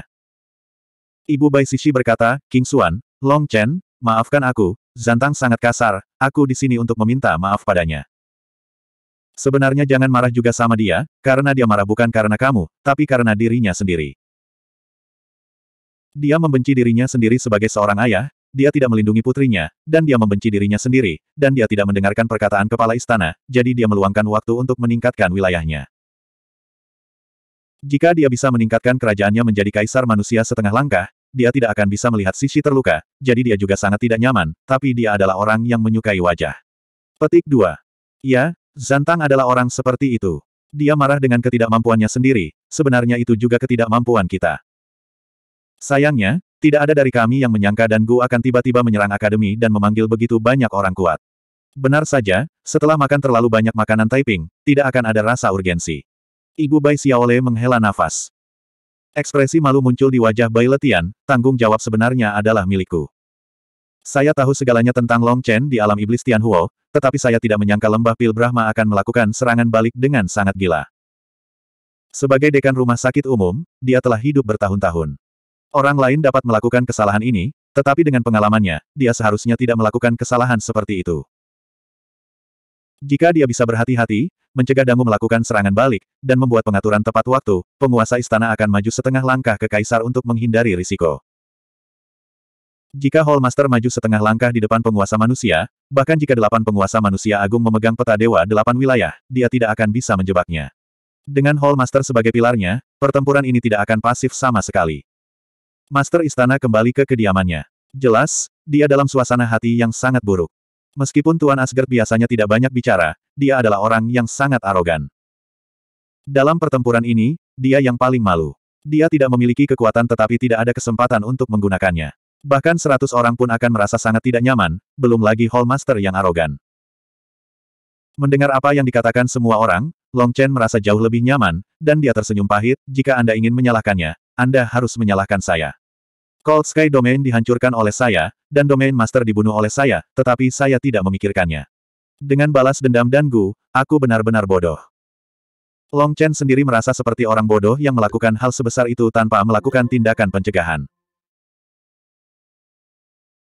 Ibu Bai Sisi berkata, King Xuan, Long Chen, maafkan aku, Zantang sangat kasar, aku di sini untuk meminta maaf padanya. Sebenarnya jangan marah juga sama dia, karena dia marah bukan karena kamu, tapi karena dirinya sendiri. Dia membenci dirinya sendiri sebagai seorang ayah, dia tidak melindungi putrinya, dan dia membenci dirinya sendiri, dan dia tidak mendengarkan perkataan kepala istana, jadi dia meluangkan waktu untuk meningkatkan wilayahnya. Jika dia bisa meningkatkan kerajaannya menjadi kaisar manusia setengah langkah, dia tidak akan bisa melihat sisi terluka, jadi dia juga sangat tidak nyaman, tapi dia adalah orang yang menyukai wajah. Petik 2. Ya, Zantang adalah orang seperti itu. Dia marah dengan ketidakmampuannya sendiri, sebenarnya itu juga ketidakmampuan kita. Sayangnya, tidak ada dari kami yang menyangka dan Gu akan tiba-tiba menyerang akademi dan memanggil begitu banyak orang kuat. Benar saja, setelah makan terlalu banyak makanan Taiping, tidak akan ada rasa urgensi. Ibu Bai Xiaole menghela nafas. Ekspresi malu muncul di wajah Bai Letian, tanggung jawab sebenarnya adalah milikku. Saya tahu segalanya tentang Long Chen di alam iblis Tianhuo, tetapi saya tidak menyangka lembah Pil Brahma akan melakukan serangan balik dengan sangat gila. Sebagai dekan rumah sakit umum, dia telah hidup bertahun-tahun. Orang lain dapat melakukan kesalahan ini, tetapi dengan pengalamannya, dia seharusnya tidak melakukan kesalahan seperti itu. Jika dia bisa berhati-hati, mencegah Dangu melakukan serangan balik, dan membuat pengaturan tepat waktu, penguasa istana akan maju setengah langkah ke kaisar untuk menghindari risiko. Jika Hallmaster maju setengah langkah di depan penguasa manusia, bahkan jika delapan penguasa manusia agung memegang peta dewa delapan wilayah, dia tidak akan bisa menjebaknya. Dengan Hallmaster sebagai pilarnya, pertempuran ini tidak akan pasif sama sekali. Master Istana kembali ke kediamannya. Jelas, dia dalam suasana hati yang sangat buruk. Meskipun Tuan Asgard biasanya tidak banyak bicara, dia adalah orang yang sangat arogan. Dalam pertempuran ini, dia yang paling malu. Dia tidak memiliki kekuatan tetapi tidak ada kesempatan untuk menggunakannya. Bahkan seratus orang pun akan merasa sangat tidak nyaman, belum lagi Hall Master yang arogan. Mendengar apa yang dikatakan semua orang, Long Chen merasa jauh lebih nyaman, dan dia tersenyum pahit, jika Anda ingin menyalahkannya, Anda harus menyalahkan saya. Cold Sky Domain dihancurkan oleh saya, dan Domain Master dibunuh oleh saya, tetapi saya tidak memikirkannya. Dengan balas dendam dan Gu, aku benar-benar bodoh. Long Chen sendiri merasa seperti orang bodoh yang melakukan hal sebesar itu tanpa melakukan tindakan pencegahan.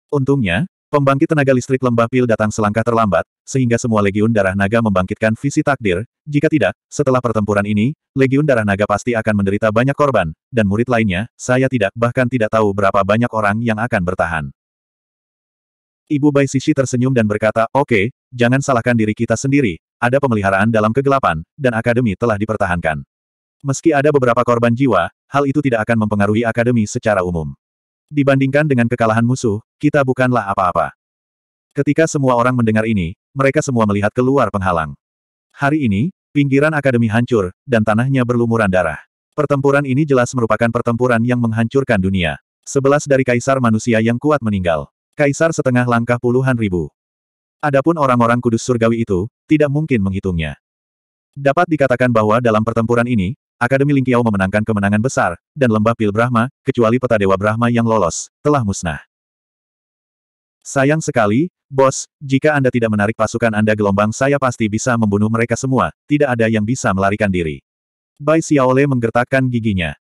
Untungnya, Pembangkit tenaga listrik lembah pil datang selangkah terlambat, sehingga semua Legiun Darah Naga membangkitkan visi takdir, jika tidak, setelah pertempuran ini, Legiun Darah Naga pasti akan menderita banyak korban, dan murid lainnya, saya tidak, bahkan tidak tahu berapa banyak orang yang akan bertahan. Ibu Bai Sisi tersenyum dan berkata, oke, okay, jangan salahkan diri kita sendiri, ada pemeliharaan dalam kegelapan, dan akademi telah dipertahankan. Meski ada beberapa korban jiwa, hal itu tidak akan mempengaruhi akademi secara umum. Dibandingkan dengan kekalahan musuh, kita bukanlah apa-apa. Ketika semua orang mendengar ini, mereka semua melihat keluar penghalang. Hari ini, pinggiran akademi hancur, dan tanahnya berlumuran darah. Pertempuran ini jelas merupakan pertempuran yang menghancurkan dunia. Sebelas dari kaisar manusia yang kuat meninggal. Kaisar setengah langkah puluhan ribu. Adapun orang-orang kudus surgawi itu, tidak mungkin menghitungnya. Dapat dikatakan bahwa dalam pertempuran ini, Akademi Lingqiao memenangkan kemenangan besar, dan lembah Pil Brahma, kecuali peta Dewa Brahma yang lolos, telah musnah. Sayang sekali, bos, jika Anda tidak menarik pasukan Anda gelombang saya pasti bisa membunuh mereka semua, tidak ada yang bisa melarikan diri. Bai Xiaole menggertakkan giginya.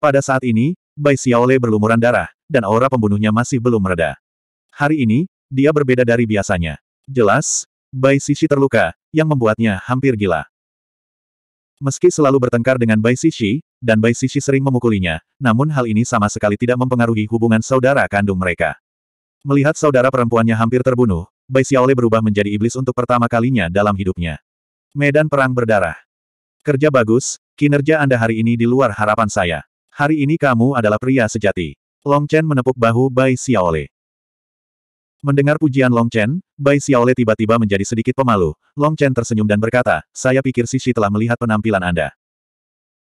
Pada saat ini, Bai Xiaole berlumuran darah, dan aura pembunuhnya masih belum mereda. Hari ini, dia berbeda dari biasanya. Jelas, Bai Sisi terluka, yang membuatnya hampir gila. Meski selalu bertengkar dengan Bai Sishi, dan Bai Sishi sering memukulinya, namun hal ini sama sekali tidak mempengaruhi hubungan saudara kandung mereka. Melihat saudara perempuannya hampir terbunuh, Bai Xiaole berubah menjadi iblis untuk pertama kalinya dalam hidupnya. Medan perang berdarah. Kerja bagus, kinerja Anda hari ini di luar harapan saya. Hari ini kamu adalah pria sejati. Long Chen menepuk bahu Bai Xiaole. Mendengar pujian Long Chen, Bai Xiaole tiba-tiba menjadi sedikit pemalu. Long Chen tersenyum dan berkata, saya pikir Sisi telah melihat penampilan Anda.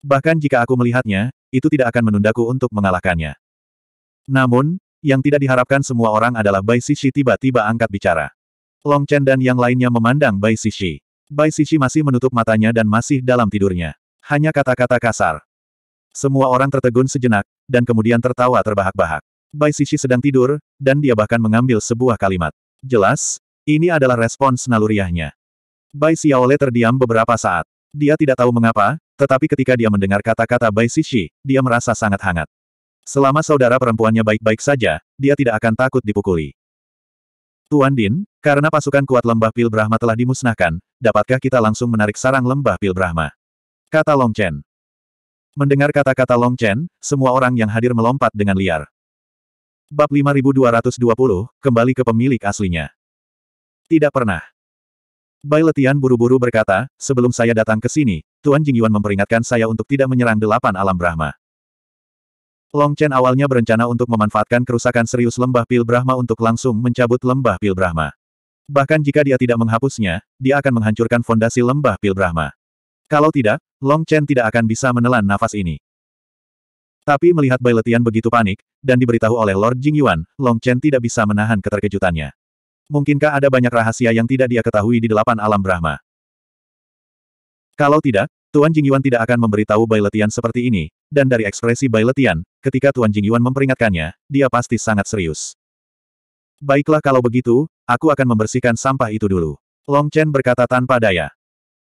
Bahkan jika aku melihatnya, itu tidak akan menundaku untuk mengalahkannya. Namun, yang tidak diharapkan semua orang adalah Bai Sisi tiba-tiba angkat bicara. Long Chen dan yang lainnya memandang Bai Sisi. Bai Sisi masih menutup matanya dan masih dalam tidurnya. Hanya kata-kata kasar. Semua orang tertegun sejenak, dan kemudian tertawa terbahak-bahak. Bai Sisi sedang tidur, dan dia bahkan mengambil sebuah kalimat. Jelas, ini adalah respons naluriahnya. Bai Xiaole terdiam beberapa saat. Dia tidak tahu mengapa, tetapi ketika dia mendengar kata-kata Bai Sisi, dia merasa sangat hangat. Selama saudara perempuannya baik-baik saja, dia tidak akan takut dipukuli. Tuan Din, karena pasukan kuat lembah Pil Brahma telah dimusnahkan, dapatkah kita langsung menarik sarang lembah Pil Brahma? Kata Long Chen. Mendengar kata-kata Long Chen, semua orang yang hadir melompat dengan liar. Bab 5220, kembali ke pemilik aslinya. Tidak pernah. Bai Letian buru-buru berkata, sebelum saya datang ke sini, Tuan Jingyuan memperingatkan saya untuk tidak menyerang delapan alam Brahma. Long Chen awalnya berencana untuk memanfaatkan kerusakan serius lembah pil Brahma untuk langsung mencabut lembah pil Brahma. Bahkan jika dia tidak menghapusnya, dia akan menghancurkan fondasi lembah pil Brahma. Kalau tidak, Long Chen tidak akan bisa menelan nafas ini. Tapi melihat Bai Letian begitu panik, dan diberitahu oleh Lord Jingyuan, Long Chen tidak bisa menahan keterkejutannya. Mungkinkah ada banyak rahasia yang tidak dia ketahui di delapan alam Brahma? Kalau tidak, Tuan Jingyuan tidak akan memberitahu Bai Letian seperti ini, dan dari ekspresi Bai Letian, ketika Tuan Jingyuan memperingatkannya, dia pasti sangat serius. Baiklah kalau begitu, aku akan membersihkan sampah itu dulu. Long Chen berkata tanpa daya.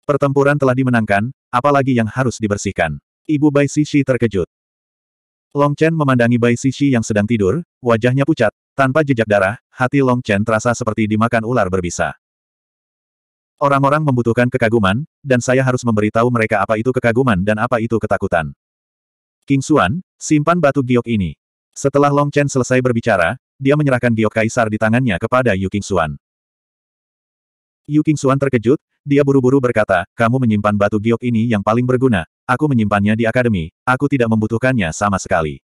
Pertempuran telah dimenangkan, apalagi yang harus dibersihkan. Ibu Bai Sishi terkejut. Long Chen memandangi Bai Sisi yang sedang tidur, wajahnya pucat, tanpa jejak darah, hati Long Chen terasa seperti dimakan ular berbisa. Orang-orang membutuhkan kekaguman, dan saya harus memberitahu mereka apa itu kekaguman dan apa itu ketakutan. King Xuan, simpan batu giok ini. Setelah Long Chen selesai berbicara, dia menyerahkan giok kaisar di tangannya kepada Yu King Xuan. Yu King Xuan terkejut, dia buru-buru berkata, kamu menyimpan batu giok ini yang paling berguna, Aku menyimpannya di akademi, aku tidak membutuhkannya sama sekali.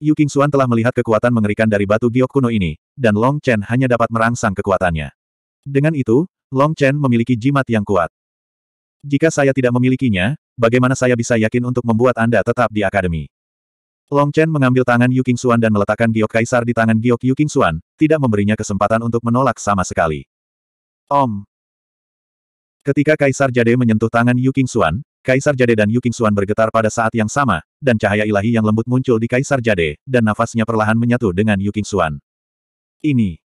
Yu King Xuan telah melihat kekuatan mengerikan dari batu giok kuno ini, dan Long Chen hanya dapat merangsang kekuatannya. Dengan itu, Long Chen memiliki jimat yang kuat. Jika saya tidak memilikinya, bagaimana saya bisa yakin untuk membuat Anda tetap di akademi? Long Chen mengambil tangan Yu King Xuan dan meletakkan giok kaisar di tangan giok Yu King Xuan, tidak memberinya kesempatan untuk menolak sama sekali. Om. Ketika Kaisar Jade menyentuh tangan Yu King Xuan, Kaisar Jade dan Yuking Xuan bergetar pada saat yang sama, dan cahaya ilahi yang lembut muncul di Kaisar Jade, dan nafasnya perlahan menyatu dengan Yuking Xuan. Ini.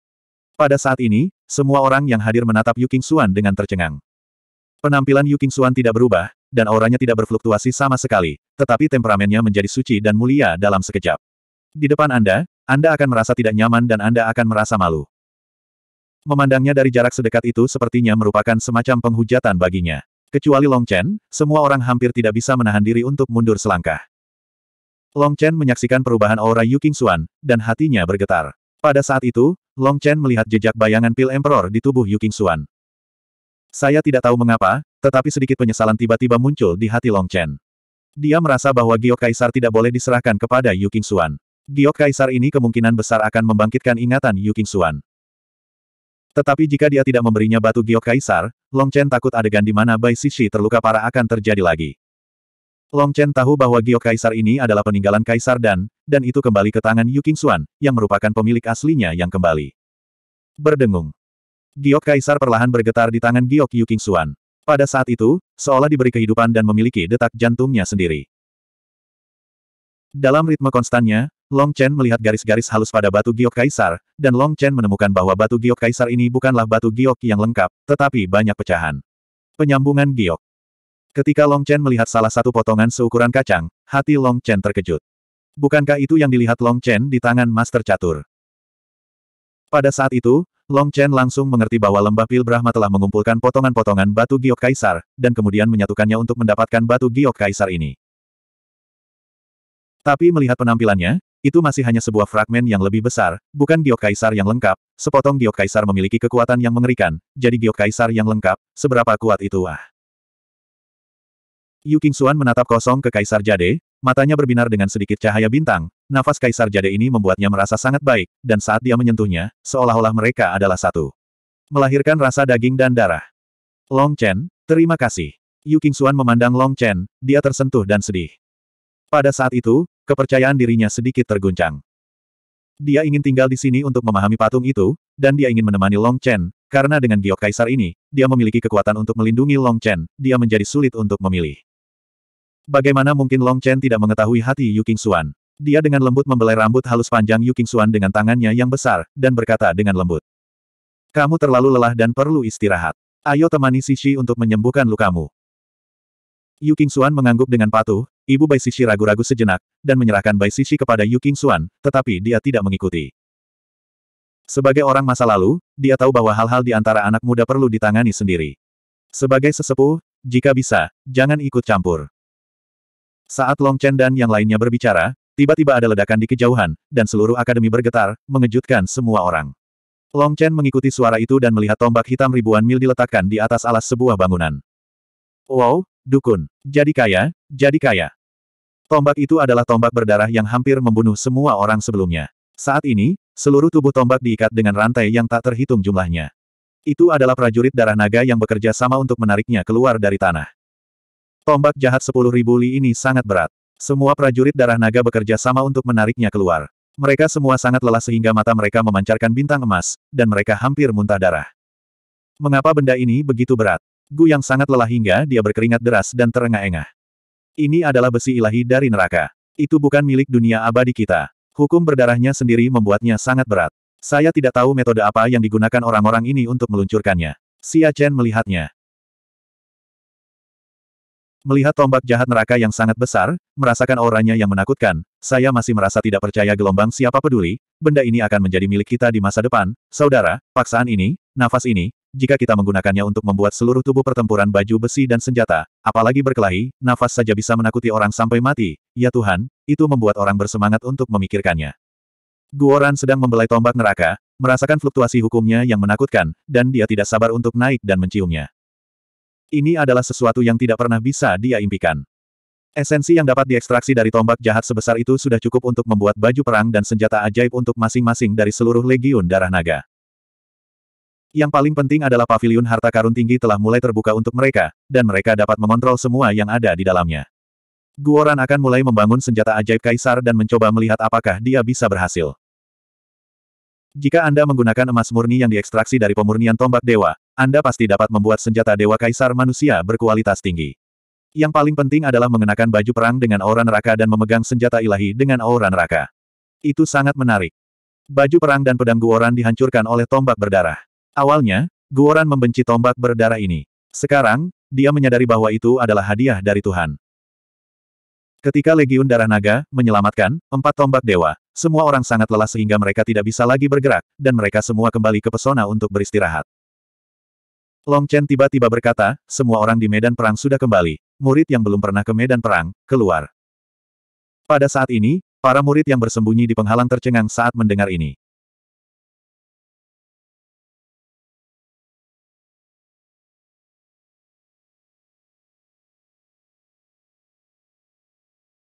Pada saat ini, semua orang yang hadir menatap Yuking Xuan dengan tercengang. Penampilan Yuking Xuan tidak berubah, dan auranya tidak berfluktuasi sama sekali, tetapi temperamennya menjadi suci dan mulia dalam sekejap. Di depan Anda, Anda akan merasa tidak nyaman dan Anda akan merasa malu. Memandangnya dari jarak sedekat itu sepertinya merupakan semacam penghujatan baginya. Kecuali Long Chen, semua orang hampir tidak bisa menahan diri untuk mundur selangkah. Long Chen menyaksikan perubahan aura Yu Xuan, dan hatinya bergetar. Pada saat itu, Long Chen melihat jejak bayangan pil Emperor di tubuh Yu Xuan. Saya tidak tahu mengapa, tetapi sedikit penyesalan tiba-tiba muncul di hati Long Chen. Dia merasa bahwa Giok Kaisar tidak boleh diserahkan kepada Yu Xuan. Giok Kaisar ini kemungkinan besar akan membangkitkan ingatan Yu Xuan. Tetapi jika dia tidak memberinya batu Giok Kaisar, Long Chen takut adegan di mana Bai Sisi terluka parah akan terjadi lagi. Long Chen tahu bahwa Gio Kaisar ini adalah peninggalan Kaisar Dan, dan itu kembali ke tangan Yu Xuan, yang merupakan pemilik aslinya yang kembali. Berdengung. Giok Kaisar perlahan bergetar di tangan Giok Yu Xuan. Pada saat itu, seolah diberi kehidupan dan memiliki detak jantungnya sendiri. Dalam ritme konstannya, Long Chen melihat garis-garis halus pada batu giok kaisar, dan Long Chen menemukan bahwa batu giok kaisar ini bukanlah batu giok yang lengkap, tetapi banyak pecahan. Penyambungan giok. Ketika Long Chen melihat salah satu potongan seukuran kacang, hati Long Chen terkejut. Bukankah itu yang dilihat Long Chen di tangan Master Catur? Pada saat itu, Long Chen langsung mengerti bahwa lembah Pil Brahma telah mengumpulkan potongan-potongan batu giok kaisar, dan kemudian menyatukannya untuk mendapatkan batu giok kaisar ini. Tapi melihat penampilannya, itu masih hanya sebuah fragmen yang lebih besar, bukan giok kaisar yang lengkap, sepotong giok kaisar memiliki kekuatan yang mengerikan, jadi giok kaisar yang lengkap, seberapa kuat itu ah. Yu Qingxuan menatap kosong ke kaisar jade, matanya berbinar dengan sedikit cahaya bintang, nafas kaisar jade ini membuatnya merasa sangat baik, dan saat dia menyentuhnya, seolah-olah mereka adalah satu. Melahirkan rasa daging dan darah. Long Chen, terima kasih. Yu Qingxuan memandang Long Chen, dia tersentuh dan sedih. Pada saat itu, Kepercayaan dirinya sedikit terguncang. Dia ingin tinggal di sini untuk memahami patung itu, dan dia ingin menemani Long Chen, karena dengan giok kaisar ini, dia memiliki kekuatan untuk melindungi Long Chen, dia menjadi sulit untuk memilih. Bagaimana mungkin Long Chen tidak mengetahui hati Yu King Xuan? Dia dengan lembut membelai rambut halus panjang Yu King Xuan dengan tangannya yang besar, dan berkata dengan lembut. Kamu terlalu lelah dan perlu istirahat. Ayo temani Sishi untuk menyembuhkan lukamu. Yu King Xuan mengangguk dengan patuh, Ibu Bai Sisi ragu-ragu sejenak, dan menyerahkan Bai Sisi kepada Yu King Xuan, tetapi dia tidak mengikuti. Sebagai orang masa lalu, dia tahu bahwa hal-hal di antara anak muda perlu ditangani sendiri. Sebagai sesepuh, jika bisa, jangan ikut campur. Saat Long Chen dan yang lainnya berbicara, tiba-tiba ada ledakan di kejauhan, dan seluruh akademi bergetar, mengejutkan semua orang. Long Chen mengikuti suara itu dan melihat tombak hitam ribuan mil diletakkan di atas alas sebuah bangunan. Wow, Dukun. Jadi kaya, jadi kaya. Tombak itu adalah tombak berdarah yang hampir membunuh semua orang sebelumnya. Saat ini, seluruh tubuh tombak diikat dengan rantai yang tak terhitung jumlahnya. Itu adalah prajurit darah naga yang bekerja sama untuk menariknya keluar dari tanah. Tombak jahat sepuluh ribu li ini sangat berat. Semua prajurit darah naga bekerja sama untuk menariknya keluar. Mereka semua sangat lelah sehingga mata mereka memancarkan bintang emas, dan mereka hampir muntah darah. Mengapa benda ini begitu berat? Gu yang sangat lelah hingga dia berkeringat deras dan terengah-engah. Ini adalah besi ilahi dari neraka. Itu bukan milik dunia abadi kita. Hukum berdarahnya sendiri membuatnya sangat berat. Saya tidak tahu metode apa yang digunakan orang-orang ini untuk meluncurkannya. Xia Chen melihatnya. Melihat tombak jahat neraka yang sangat besar, merasakan auranya yang menakutkan, saya masih merasa tidak percaya gelombang siapa peduli, benda ini akan menjadi milik kita di masa depan, saudara, paksaan ini, nafas ini, jika kita menggunakannya untuk membuat seluruh tubuh pertempuran baju besi dan senjata, apalagi berkelahi, nafas saja bisa menakuti orang sampai mati, ya Tuhan, itu membuat orang bersemangat untuk memikirkannya. Guoran sedang membelai tombak neraka, merasakan fluktuasi hukumnya yang menakutkan, dan dia tidak sabar untuk naik dan menciumnya. Ini adalah sesuatu yang tidak pernah bisa dia impikan. Esensi yang dapat diekstraksi dari tombak jahat sebesar itu sudah cukup untuk membuat baju perang dan senjata ajaib untuk masing-masing dari seluruh legiun darah naga. Yang paling penting adalah pavilion harta karun tinggi telah mulai terbuka untuk mereka, dan mereka dapat mengontrol semua yang ada di dalamnya. Guoran akan mulai membangun senjata ajaib kaisar dan mencoba melihat apakah dia bisa berhasil. Jika Anda menggunakan emas murni yang diekstraksi dari pemurnian tombak dewa, Anda pasti dapat membuat senjata dewa kaisar manusia berkualitas tinggi. Yang paling penting adalah mengenakan baju perang dengan aura neraka dan memegang senjata ilahi dengan aura neraka. Itu sangat menarik. Baju perang dan pedang Guoran dihancurkan oleh tombak berdarah. Awalnya, Guoran membenci tombak berdarah ini. Sekarang, dia menyadari bahwa itu adalah hadiah dari Tuhan. Ketika Legiun Darah Naga menyelamatkan empat tombak dewa, semua orang sangat lelah sehingga mereka tidak bisa lagi bergerak, dan mereka semua kembali ke pesona untuk beristirahat. Long Chen tiba-tiba berkata, semua orang di medan perang sudah kembali, murid yang belum pernah ke medan perang, keluar. Pada saat ini, para murid yang bersembunyi di penghalang tercengang saat mendengar ini.